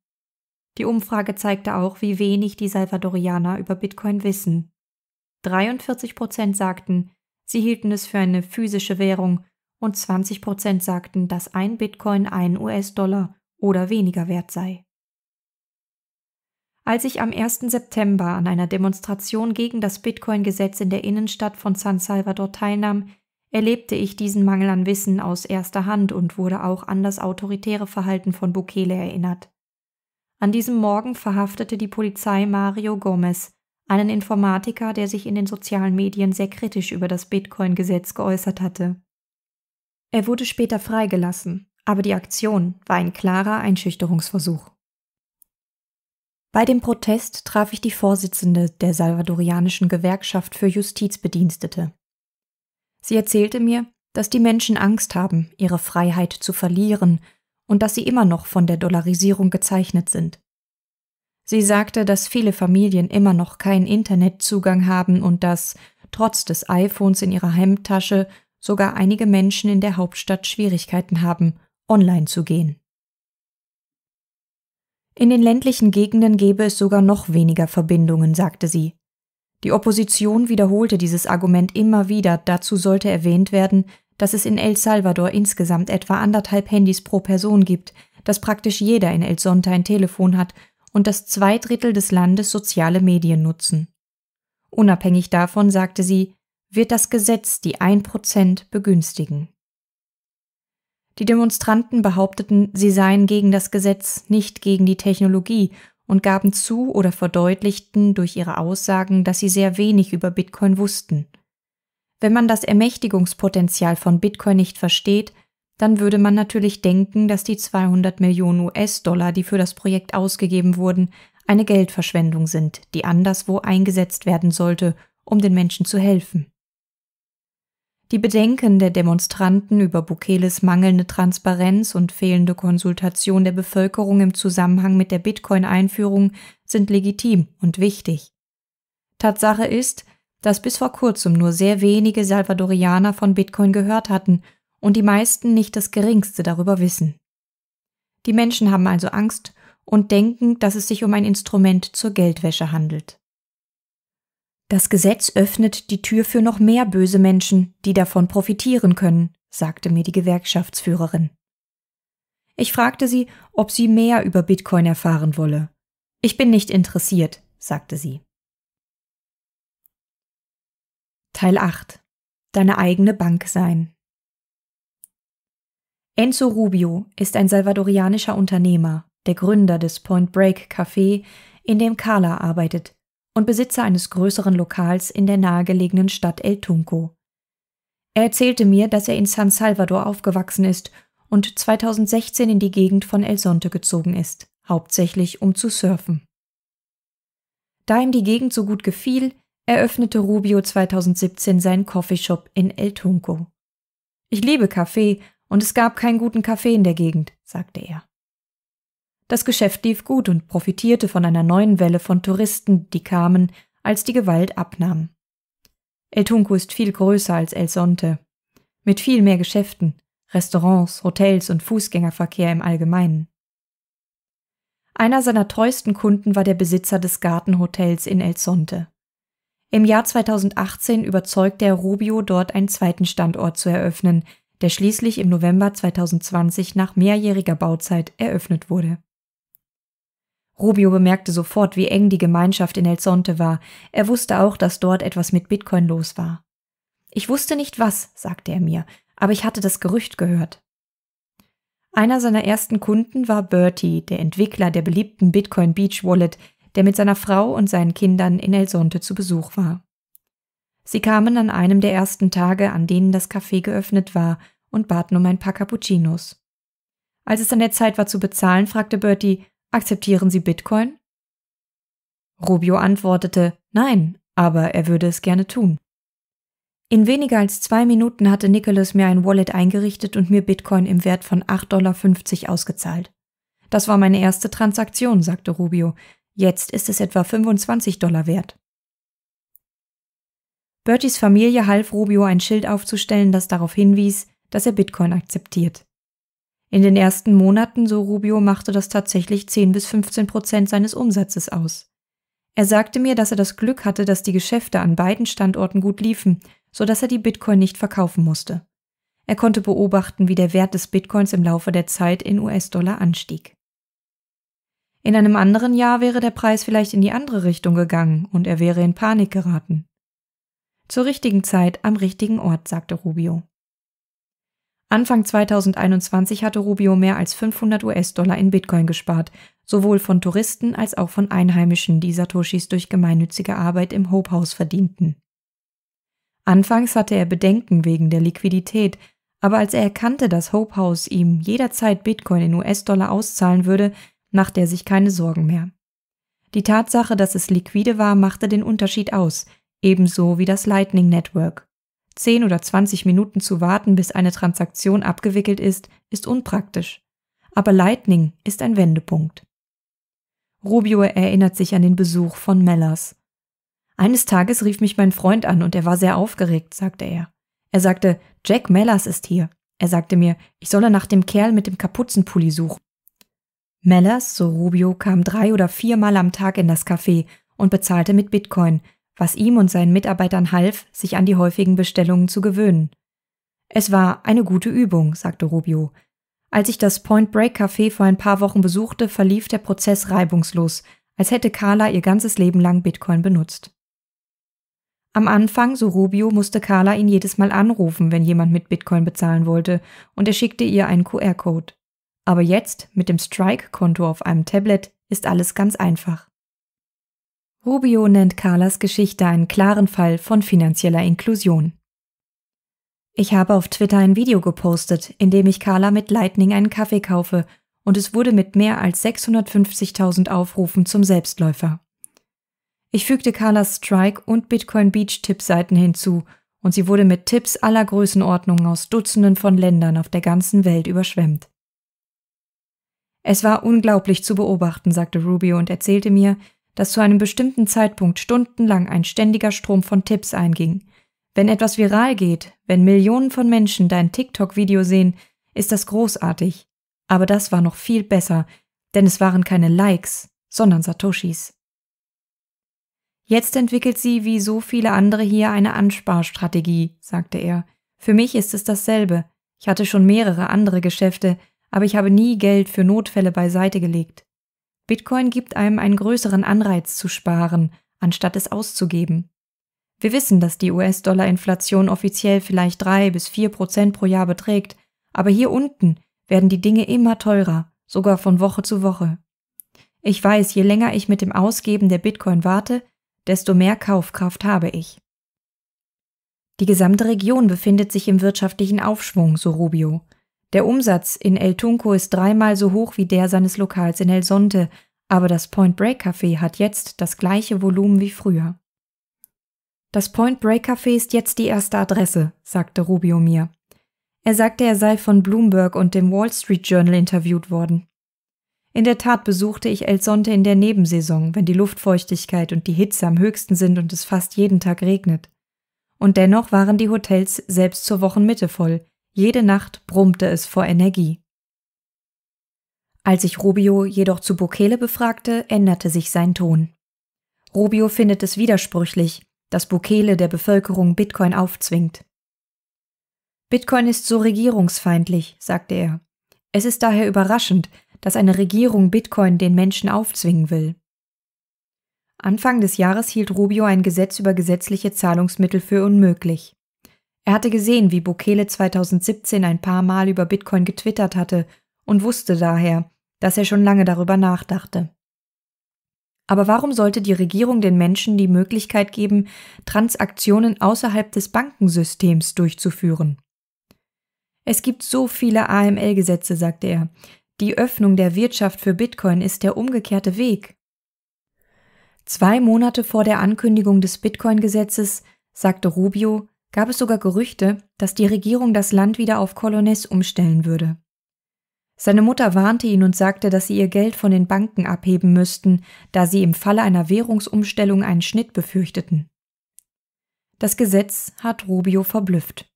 Die Umfrage zeigte auch, wie wenig die Salvadorianer über Bitcoin wissen. 43 Prozent sagten, sie hielten es für eine physische Währung und 20 Prozent sagten, dass ein Bitcoin ein US-Dollar oder weniger wert sei. Als ich am 1. September an einer Demonstration gegen das Bitcoin-Gesetz in der Innenstadt von San Salvador teilnahm, erlebte ich diesen Mangel an Wissen aus erster Hand und wurde auch an das autoritäre Verhalten von Bukele erinnert. An diesem Morgen verhaftete die Polizei Mario Gomez, einen Informatiker, der sich in den sozialen Medien sehr kritisch über das Bitcoin-Gesetz geäußert hatte. Er wurde später freigelassen, aber die Aktion war ein klarer Einschüchterungsversuch. Bei dem Protest traf ich die Vorsitzende der salvadorianischen Gewerkschaft für Justizbedienstete. Sie erzählte mir, dass die Menschen Angst haben, ihre Freiheit zu verlieren und dass sie immer noch von der Dollarisierung gezeichnet sind. Sie sagte, dass viele Familien immer noch keinen Internetzugang haben und dass, trotz des iPhones in ihrer Heimtasche, sogar einige Menschen in der Hauptstadt Schwierigkeiten haben, online zu gehen. In den ländlichen Gegenden gäbe es sogar noch weniger Verbindungen, sagte sie. Die Opposition wiederholte dieses Argument immer wieder, dazu sollte erwähnt werden, dass es in El Salvador insgesamt etwa anderthalb Handys pro Person gibt, dass praktisch jeder in El Sonta ein Telefon hat und dass zwei Drittel des Landes soziale Medien nutzen. Unabhängig davon, sagte sie, wird das Gesetz die 1% begünstigen. Die Demonstranten behaupteten, sie seien gegen das Gesetz, nicht gegen die Technologie und gaben zu oder verdeutlichten durch ihre Aussagen, dass sie sehr wenig über Bitcoin wussten. Wenn man das Ermächtigungspotenzial von Bitcoin nicht versteht, dann würde man natürlich denken, dass die 200 Millionen US-Dollar, die für das Projekt ausgegeben wurden, eine Geldverschwendung sind, die anderswo eingesetzt werden sollte, um den Menschen zu helfen. Die Bedenken der Demonstranten über Bukeles mangelnde Transparenz und fehlende Konsultation der Bevölkerung im Zusammenhang mit der Bitcoin-Einführung sind legitim und wichtig. Tatsache ist, dass bis vor kurzem nur sehr wenige Salvadorianer von Bitcoin gehört hatten und die meisten nicht das geringste darüber wissen. Die Menschen haben also Angst und denken, dass es sich um ein Instrument zur Geldwäsche handelt. Das Gesetz öffnet die Tür für noch mehr böse Menschen, die davon profitieren können, sagte mir die Gewerkschaftsführerin. Ich fragte sie, ob sie mehr über Bitcoin erfahren wolle. Ich bin nicht interessiert, sagte sie. Teil 8. Deine eigene Bank sein. Enzo Rubio ist ein salvadorianischer Unternehmer, der Gründer des Point Break Café, in dem Carla arbeitet, und Besitzer eines größeren Lokals in der nahegelegenen Stadt El Tunco. Er erzählte mir, dass er in San Salvador aufgewachsen ist und 2016 in die Gegend von El Sonte gezogen ist, hauptsächlich um zu surfen. Da ihm die Gegend so gut gefiel, eröffnete Rubio 2017 seinen Coffeeshop in El Tunco. Ich liebe Kaffee und es gab keinen guten Kaffee in der Gegend, sagte er. Das Geschäft lief gut und profitierte von einer neuen Welle von Touristen, die kamen, als die Gewalt abnahm. El Tunco ist viel größer als El Sonte, mit viel mehr Geschäften, Restaurants, Hotels und Fußgängerverkehr im Allgemeinen. Einer seiner treuesten Kunden war der Besitzer des Gartenhotels in El Sonte. Im Jahr 2018 überzeugte er Rubio, dort einen zweiten Standort zu eröffnen, der schließlich im November 2020 nach mehrjähriger Bauzeit eröffnet wurde. Rubio bemerkte sofort, wie eng die Gemeinschaft in El Sonte war. Er wusste auch, dass dort etwas mit Bitcoin los war. Ich wusste nicht was, sagte er mir, aber ich hatte das Gerücht gehört. Einer seiner ersten Kunden war Bertie, der Entwickler der beliebten Bitcoin Beach Wallet, der mit seiner Frau und seinen Kindern in El Sonte zu Besuch war. Sie kamen an einem der ersten Tage, an denen das Café geöffnet war, und baten um ein paar Cappuccinos. Als es an der Zeit war zu bezahlen, fragte Bertie, akzeptieren Sie Bitcoin? Rubio antwortete, nein, aber er würde es gerne tun. In weniger als zwei Minuten hatte Nicholas mir ein Wallet eingerichtet und mir Bitcoin im Wert von 8,50 Dollar ausgezahlt. Das war meine erste Transaktion, sagte Rubio. Jetzt ist es etwa 25 Dollar wert. Berties Familie half Rubio ein Schild aufzustellen, das darauf hinwies, dass er Bitcoin akzeptiert. In den ersten Monaten, so Rubio, machte das tatsächlich 10 bis 15 Prozent seines Umsatzes aus. Er sagte mir, dass er das Glück hatte, dass die Geschäfte an beiden Standorten gut liefen, so dass er die Bitcoin nicht verkaufen musste. Er konnte beobachten, wie der Wert des Bitcoins im Laufe der Zeit in US-Dollar anstieg. In einem anderen Jahr wäre der Preis vielleicht in die andere Richtung gegangen und er wäre in Panik geraten. Zur richtigen Zeit am richtigen Ort, sagte Rubio. Anfang 2021 hatte Rubio mehr als 500 US-Dollar in Bitcoin gespart, sowohl von Touristen als auch von Einheimischen, die Satoshis durch gemeinnützige Arbeit im Hope House verdienten. Anfangs hatte er Bedenken wegen der Liquidität, aber als er erkannte, dass Hope House ihm jederzeit Bitcoin in US-Dollar auszahlen würde, machte er sich keine Sorgen mehr. Die Tatsache, dass es liquide war, machte den Unterschied aus – ebenso wie das Lightning Network. 10 oder 20 Minuten zu warten, bis eine Transaktion abgewickelt ist, ist unpraktisch. Aber Lightning ist ein Wendepunkt. Rubio erinnert sich an den Besuch von Mellers. Eines Tages rief mich mein Freund an und er war sehr aufgeregt, sagte er. Er sagte, Jack Mellers ist hier. Er sagte mir, ich solle nach dem Kerl mit dem Kapuzenpulli suchen. Mellers, so Rubio, kam drei oder viermal am Tag in das Café und bezahlte mit Bitcoin, was ihm und seinen Mitarbeitern half, sich an die häufigen Bestellungen zu gewöhnen. Es war eine gute Übung, sagte Rubio. Als ich das Point Break Café vor ein paar Wochen besuchte, verlief der Prozess reibungslos, als hätte Carla ihr ganzes Leben lang Bitcoin benutzt. Am Anfang, so Rubio, musste Carla ihn jedes Mal anrufen, wenn jemand mit Bitcoin bezahlen wollte, und er schickte ihr einen QR-Code. Aber jetzt, mit dem Strike-Konto auf einem Tablet, ist alles ganz einfach. Rubio nennt Carlas Geschichte einen klaren Fall von finanzieller Inklusion. Ich habe auf Twitter ein Video gepostet, in dem ich Carla mit Lightning einen Kaffee kaufe und es wurde mit mehr als 650.000 Aufrufen zum Selbstläufer. Ich fügte Carlas Strike und Bitcoin Beach Tippseiten hinzu und sie wurde mit Tipps aller Größenordnungen aus Dutzenden von Ländern auf der ganzen Welt überschwemmt. Es war unglaublich zu beobachten, sagte Rubio und erzählte mir, dass zu einem bestimmten Zeitpunkt stundenlang ein ständiger Strom von Tipps einging. Wenn etwas viral geht, wenn Millionen von Menschen dein TikTok-Video sehen, ist das großartig. Aber das war noch viel besser, denn es waren keine Likes, sondern Satoshis. Jetzt entwickelt sie wie so viele andere hier eine Ansparstrategie, sagte er. Für mich ist es dasselbe. Ich hatte schon mehrere andere Geschäfte, aber ich habe nie Geld für Notfälle beiseite gelegt. Bitcoin gibt einem einen größeren Anreiz zu sparen, anstatt es auszugeben. Wir wissen, dass die US-Dollar-Inflation offiziell vielleicht drei bis vier Prozent pro Jahr beträgt, aber hier unten werden die Dinge immer teurer, sogar von Woche zu Woche. Ich weiß, je länger ich mit dem Ausgeben der Bitcoin warte, desto mehr Kaufkraft habe ich. Die gesamte Region befindet sich im wirtschaftlichen Aufschwung, so Rubio. Der Umsatz in El Tunco ist dreimal so hoch wie der seines Lokals in El Sonte, aber das Point Break Café hat jetzt das gleiche Volumen wie früher. Das Point Break Café ist jetzt die erste Adresse, sagte Rubio mir. Er sagte, er sei von Bloomberg und dem Wall Street Journal interviewt worden. In der Tat besuchte ich El Sonte in der Nebensaison, wenn die Luftfeuchtigkeit und die Hitze am höchsten sind und es fast jeden Tag regnet. Und dennoch waren die Hotels selbst zur Wochenmitte voll, jede Nacht brummte es vor Energie. Als ich Rubio jedoch zu Bukele befragte, änderte sich sein Ton. Rubio findet es widersprüchlich, dass Bukele der Bevölkerung Bitcoin aufzwingt. Bitcoin ist so regierungsfeindlich, sagte er. Es ist daher überraschend, dass eine Regierung Bitcoin den Menschen aufzwingen will. Anfang des Jahres hielt Rubio ein Gesetz über gesetzliche Zahlungsmittel für unmöglich. Er hatte gesehen, wie Bukele 2017 ein paar Mal über Bitcoin getwittert hatte und wusste daher, dass er schon lange darüber nachdachte. Aber warum sollte die Regierung den Menschen die Möglichkeit geben, Transaktionen außerhalb des Bankensystems durchzuführen? Es gibt so viele AML-Gesetze, sagte er. Die Öffnung der Wirtschaft für Bitcoin ist der umgekehrte Weg. Zwei Monate vor der Ankündigung des Bitcoin-Gesetzes sagte Rubio, gab es sogar Gerüchte, dass die Regierung das Land wieder auf Colonnes umstellen würde. Seine Mutter warnte ihn und sagte, dass sie ihr Geld von den Banken abheben müssten, da sie im Falle einer Währungsumstellung einen Schnitt befürchteten. Das Gesetz hat Rubio verblüfft.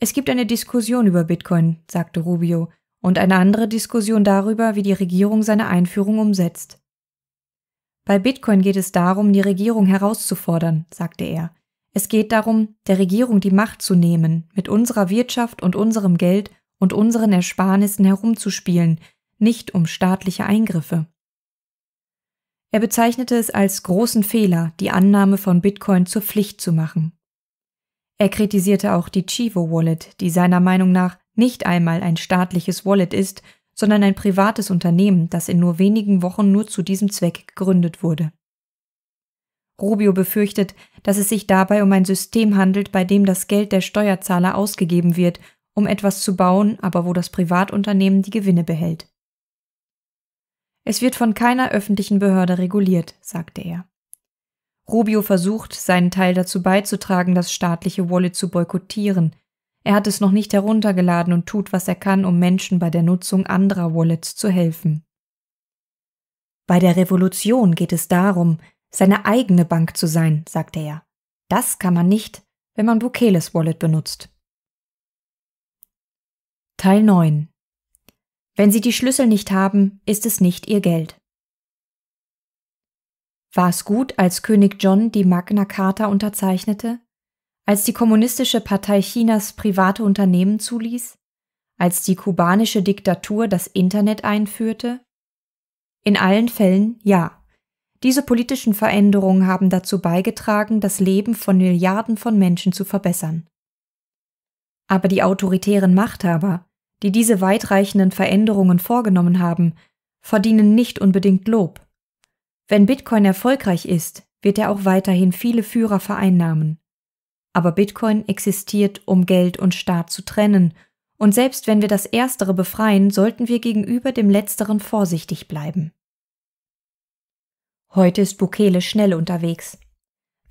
Es gibt eine Diskussion über Bitcoin, sagte Rubio, und eine andere Diskussion darüber, wie die Regierung seine Einführung umsetzt. Bei Bitcoin geht es darum, die Regierung herauszufordern, sagte er, es geht darum, der Regierung die Macht zu nehmen, mit unserer Wirtschaft und unserem Geld und unseren Ersparnissen herumzuspielen, nicht um staatliche Eingriffe. Er bezeichnete es als großen Fehler, die Annahme von Bitcoin zur Pflicht zu machen. Er kritisierte auch die Chivo Wallet, die seiner Meinung nach nicht einmal ein staatliches Wallet ist, sondern ein privates Unternehmen, das in nur wenigen Wochen nur zu diesem Zweck gegründet wurde. Rubio befürchtet, dass es sich dabei um ein System handelt, bei dem das Geld der Steuerzahler ausgegeben wird, um etwas zu bauen, aber wo das Privatunternehmen die Gewinne behält. Es wird von keiner öffentlichen Behörde reguliert, sagte er. Rubio versucht, seinen Teil dazu beizutragen, das staatliche Wallet zu boykottieren. Er hat es noch nicht heruntergeladen und tut, was er kann, um Menschen bei der Nutzung anderer Wallets zu helfen. Bei der Revolution geht es darum, seine eigene Bank zu sein, sagte er. Das kann man nicht, wenn man Bukeles Wallet benutzt. Teil 9 Wenn Sie die Schlüssel nicht haben, ist es nicht Ihr Geld. War es gut, als König John die Magna Carta unterzeichnete? Als die Kommunistische Partei Chinas private Unternehmen zuließ? Als die kubanische Diktatur das Internet einführte? In allen Fällen ja. Diese politischen Veränderungen haben dazu beigetragen, das Leben von Milliarden von Menschen zu verbessern. Aber die autoritären Machthaber, die diese weitreichenden Veränderungen vorgenommen haben, verdienen nicht unbedingt Lob. Wenn Bitcoin erfolgreich ist, wird er auch weiterhin viele Führer vereinnahmen. Aber Bitcoin existiert, um Geld und Staat zu trennen, und selbst wenn wir das Erstere befreien, sollten wir gegenüber dem Letzteren vorsichtig bleiben. Heute ist Bukele schnell unterwegs.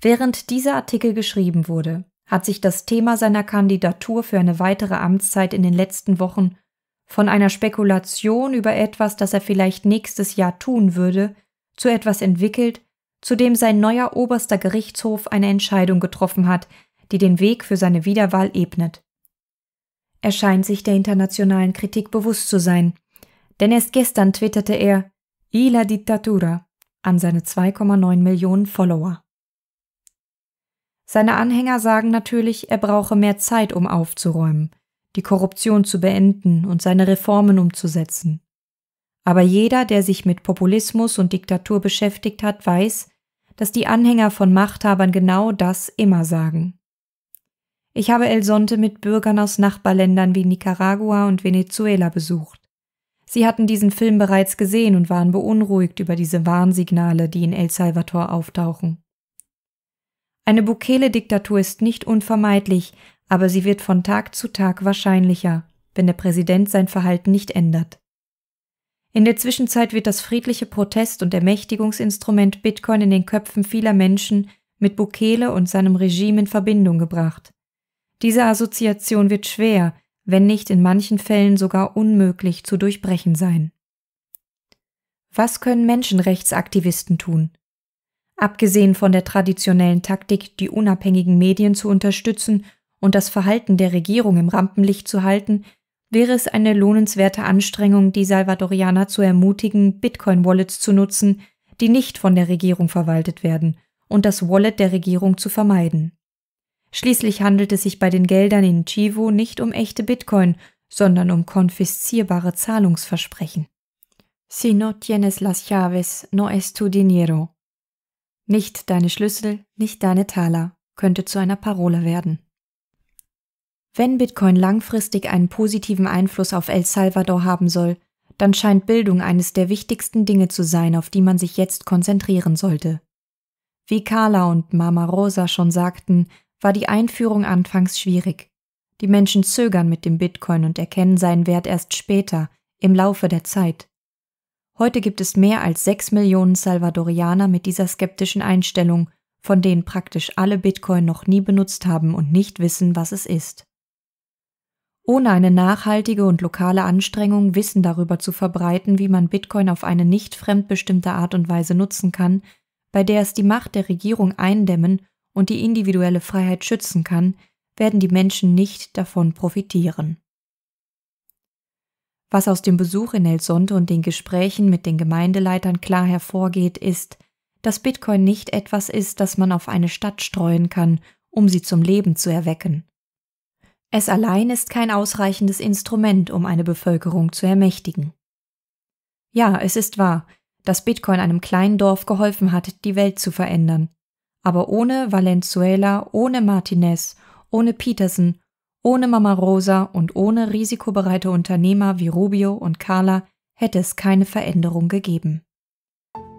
Während dieser Artikel geschrieben wurde, hat sich das Thema seiner Kandidatur für eine weitere Amtszeit in den letzten Wochen von einer Spekulation über etwas, das er vielleicht nächstes Jahr tun würde, zu etwas entwickelt, zu dem sein neuer oberster Gerichtshof eine Entscheidung getroffen hat, die den Weg für seine Wiederwahl ebnet. Er scheint sich der internationalen Kritik bewusst zu sein, denn erst gestern twitterte er: I dittatura, an seine 2,9 Millionen Follower. Seine Anhänger sagen natürlich, er brauche mehr Zeit, um aufzuräumen, die Korruption zu beenden und seine Reformen umzusetzen. Aber jeder, der sich mit Populismus und Diktatur beschäftigt hat, weiß, dass die Anhänger von Machthabern genau das immer sagen. Ich habe El Sonte mit Bürgern aus Nachbarländern wie Nicaragua und Venezuela besucht. Sie hatten diesen Film bereits gesehen und waren beunruhigt über diese Warnsignale, die in El Salvador auftauchen. Eine Bukele-Diktatur ist nicht unvermeidlich, aber sie wird von Tag zu Tag wahrscheinlicher, wenn der Präsident sein Verhalten nicht ändert. In der Zwischenzeit wird das friedliche Protest- und Ermächtigungsinstrument Bitcoin in den Köpfen vieler Menschen mit Bukele und seinem Regime in Verbindung gebracht. Diese Assoziation wird schwer, wenn nicht in manchen Fällen sogar unmöglich zu durchbrechen sein. Was können Menschenrechtsaktivisten tun? Abgesehen von der traditionellen Taktik, die unabhängigen Medien zu unterstützen und das Verhalten der Regierung im Rampenlicht zu halten, wäre es eine lohnenswerte Anstrengung, die Salvadorianer zu ermutigen, Bitcoin-Wallets zu nutzen, die nicht von der Regierung verwaltet werden, und das Wallet der Regierung zu vermeiden. Schließlich handelt es sich bei den Geldern in Chivo nicht um echte Bitcoin, sondern um konfiszierbare Zahlungsversprechen. Si no tienes las llaves, no es tu dinero. Nicht deine Schlüssel, nicht deine Taler könnte zu einer Parole werden. Wenn Bitcoin langfristig einen positiven Einfluss auf El Salvador haben soll, dann scheint Bildung eines der wichtigsten Dinge zu sein, auf die man sich jetzt konzentrieren sollte. Wie Carla und Mama Rosa schon sagten, war die Einführung anfangs schwierig. Die Menschen zögern mit dem Bitcoin und erkennen seinen Wert erst später, im Laufe der Zeit. Heute gibt es mehr als sechs Millionen Salvadorianer mit dieser skeptischen Einstellung, von denen praktisch alle Bitcoin noch nie benutzt haben und nicht wissen, was es ist. Ohne eine nachhaltige und lokale Anstrengung, Wissen darüber zu verbreiten, wie man Bitcoin auf eine nicht fremdbestimmte Art und Weise nutzen kann, bei der es die Macht der Regierung eindämmen und die individuelle Freiheit schützen kann, werden die Menschen nicht davon profitieren. Was aus dem Besuch in El Sonte und den Gesprächen mit den Gemeindeleitern klar hervorgeht, ist, dass Bitcoin nicht etwas ist, das man auf eine Stadt streuen kann, um sie zum Leben zu erwecken. Es allein ist kein ausreichendes Instrument, um eine Bevölkerung zu ermächtigen. Ja, es ist wahr, dass Bitcoin einem kleinen Dorf geholfen hat, die Welt zu verändern. Aber ohne Valenzuela, ohne Martinez, ohne Peterson, ohne Mama Rosa und ohne risikobereite Unternehmer wie Rubio und Carla hätte es keine Veränderung gegeben.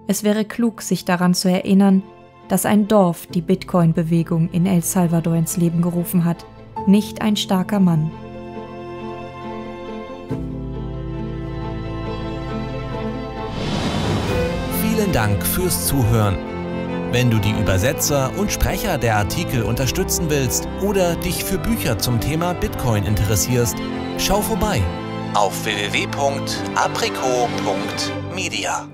Es wäre klug, sich daran zu erinnern, dass ein Dorf die Bitcoin-Bewegung in El Salvador ins Leben gerufen hat, nicht ein starker Mann. Vielen Dank fürs Zuhören wenn du die Übersetzer und Sprecher der Artikel unterstützen willst oder dich für Bücher zum Thema Bitcoin interessierst, schau vorbei auf www.apriko.media.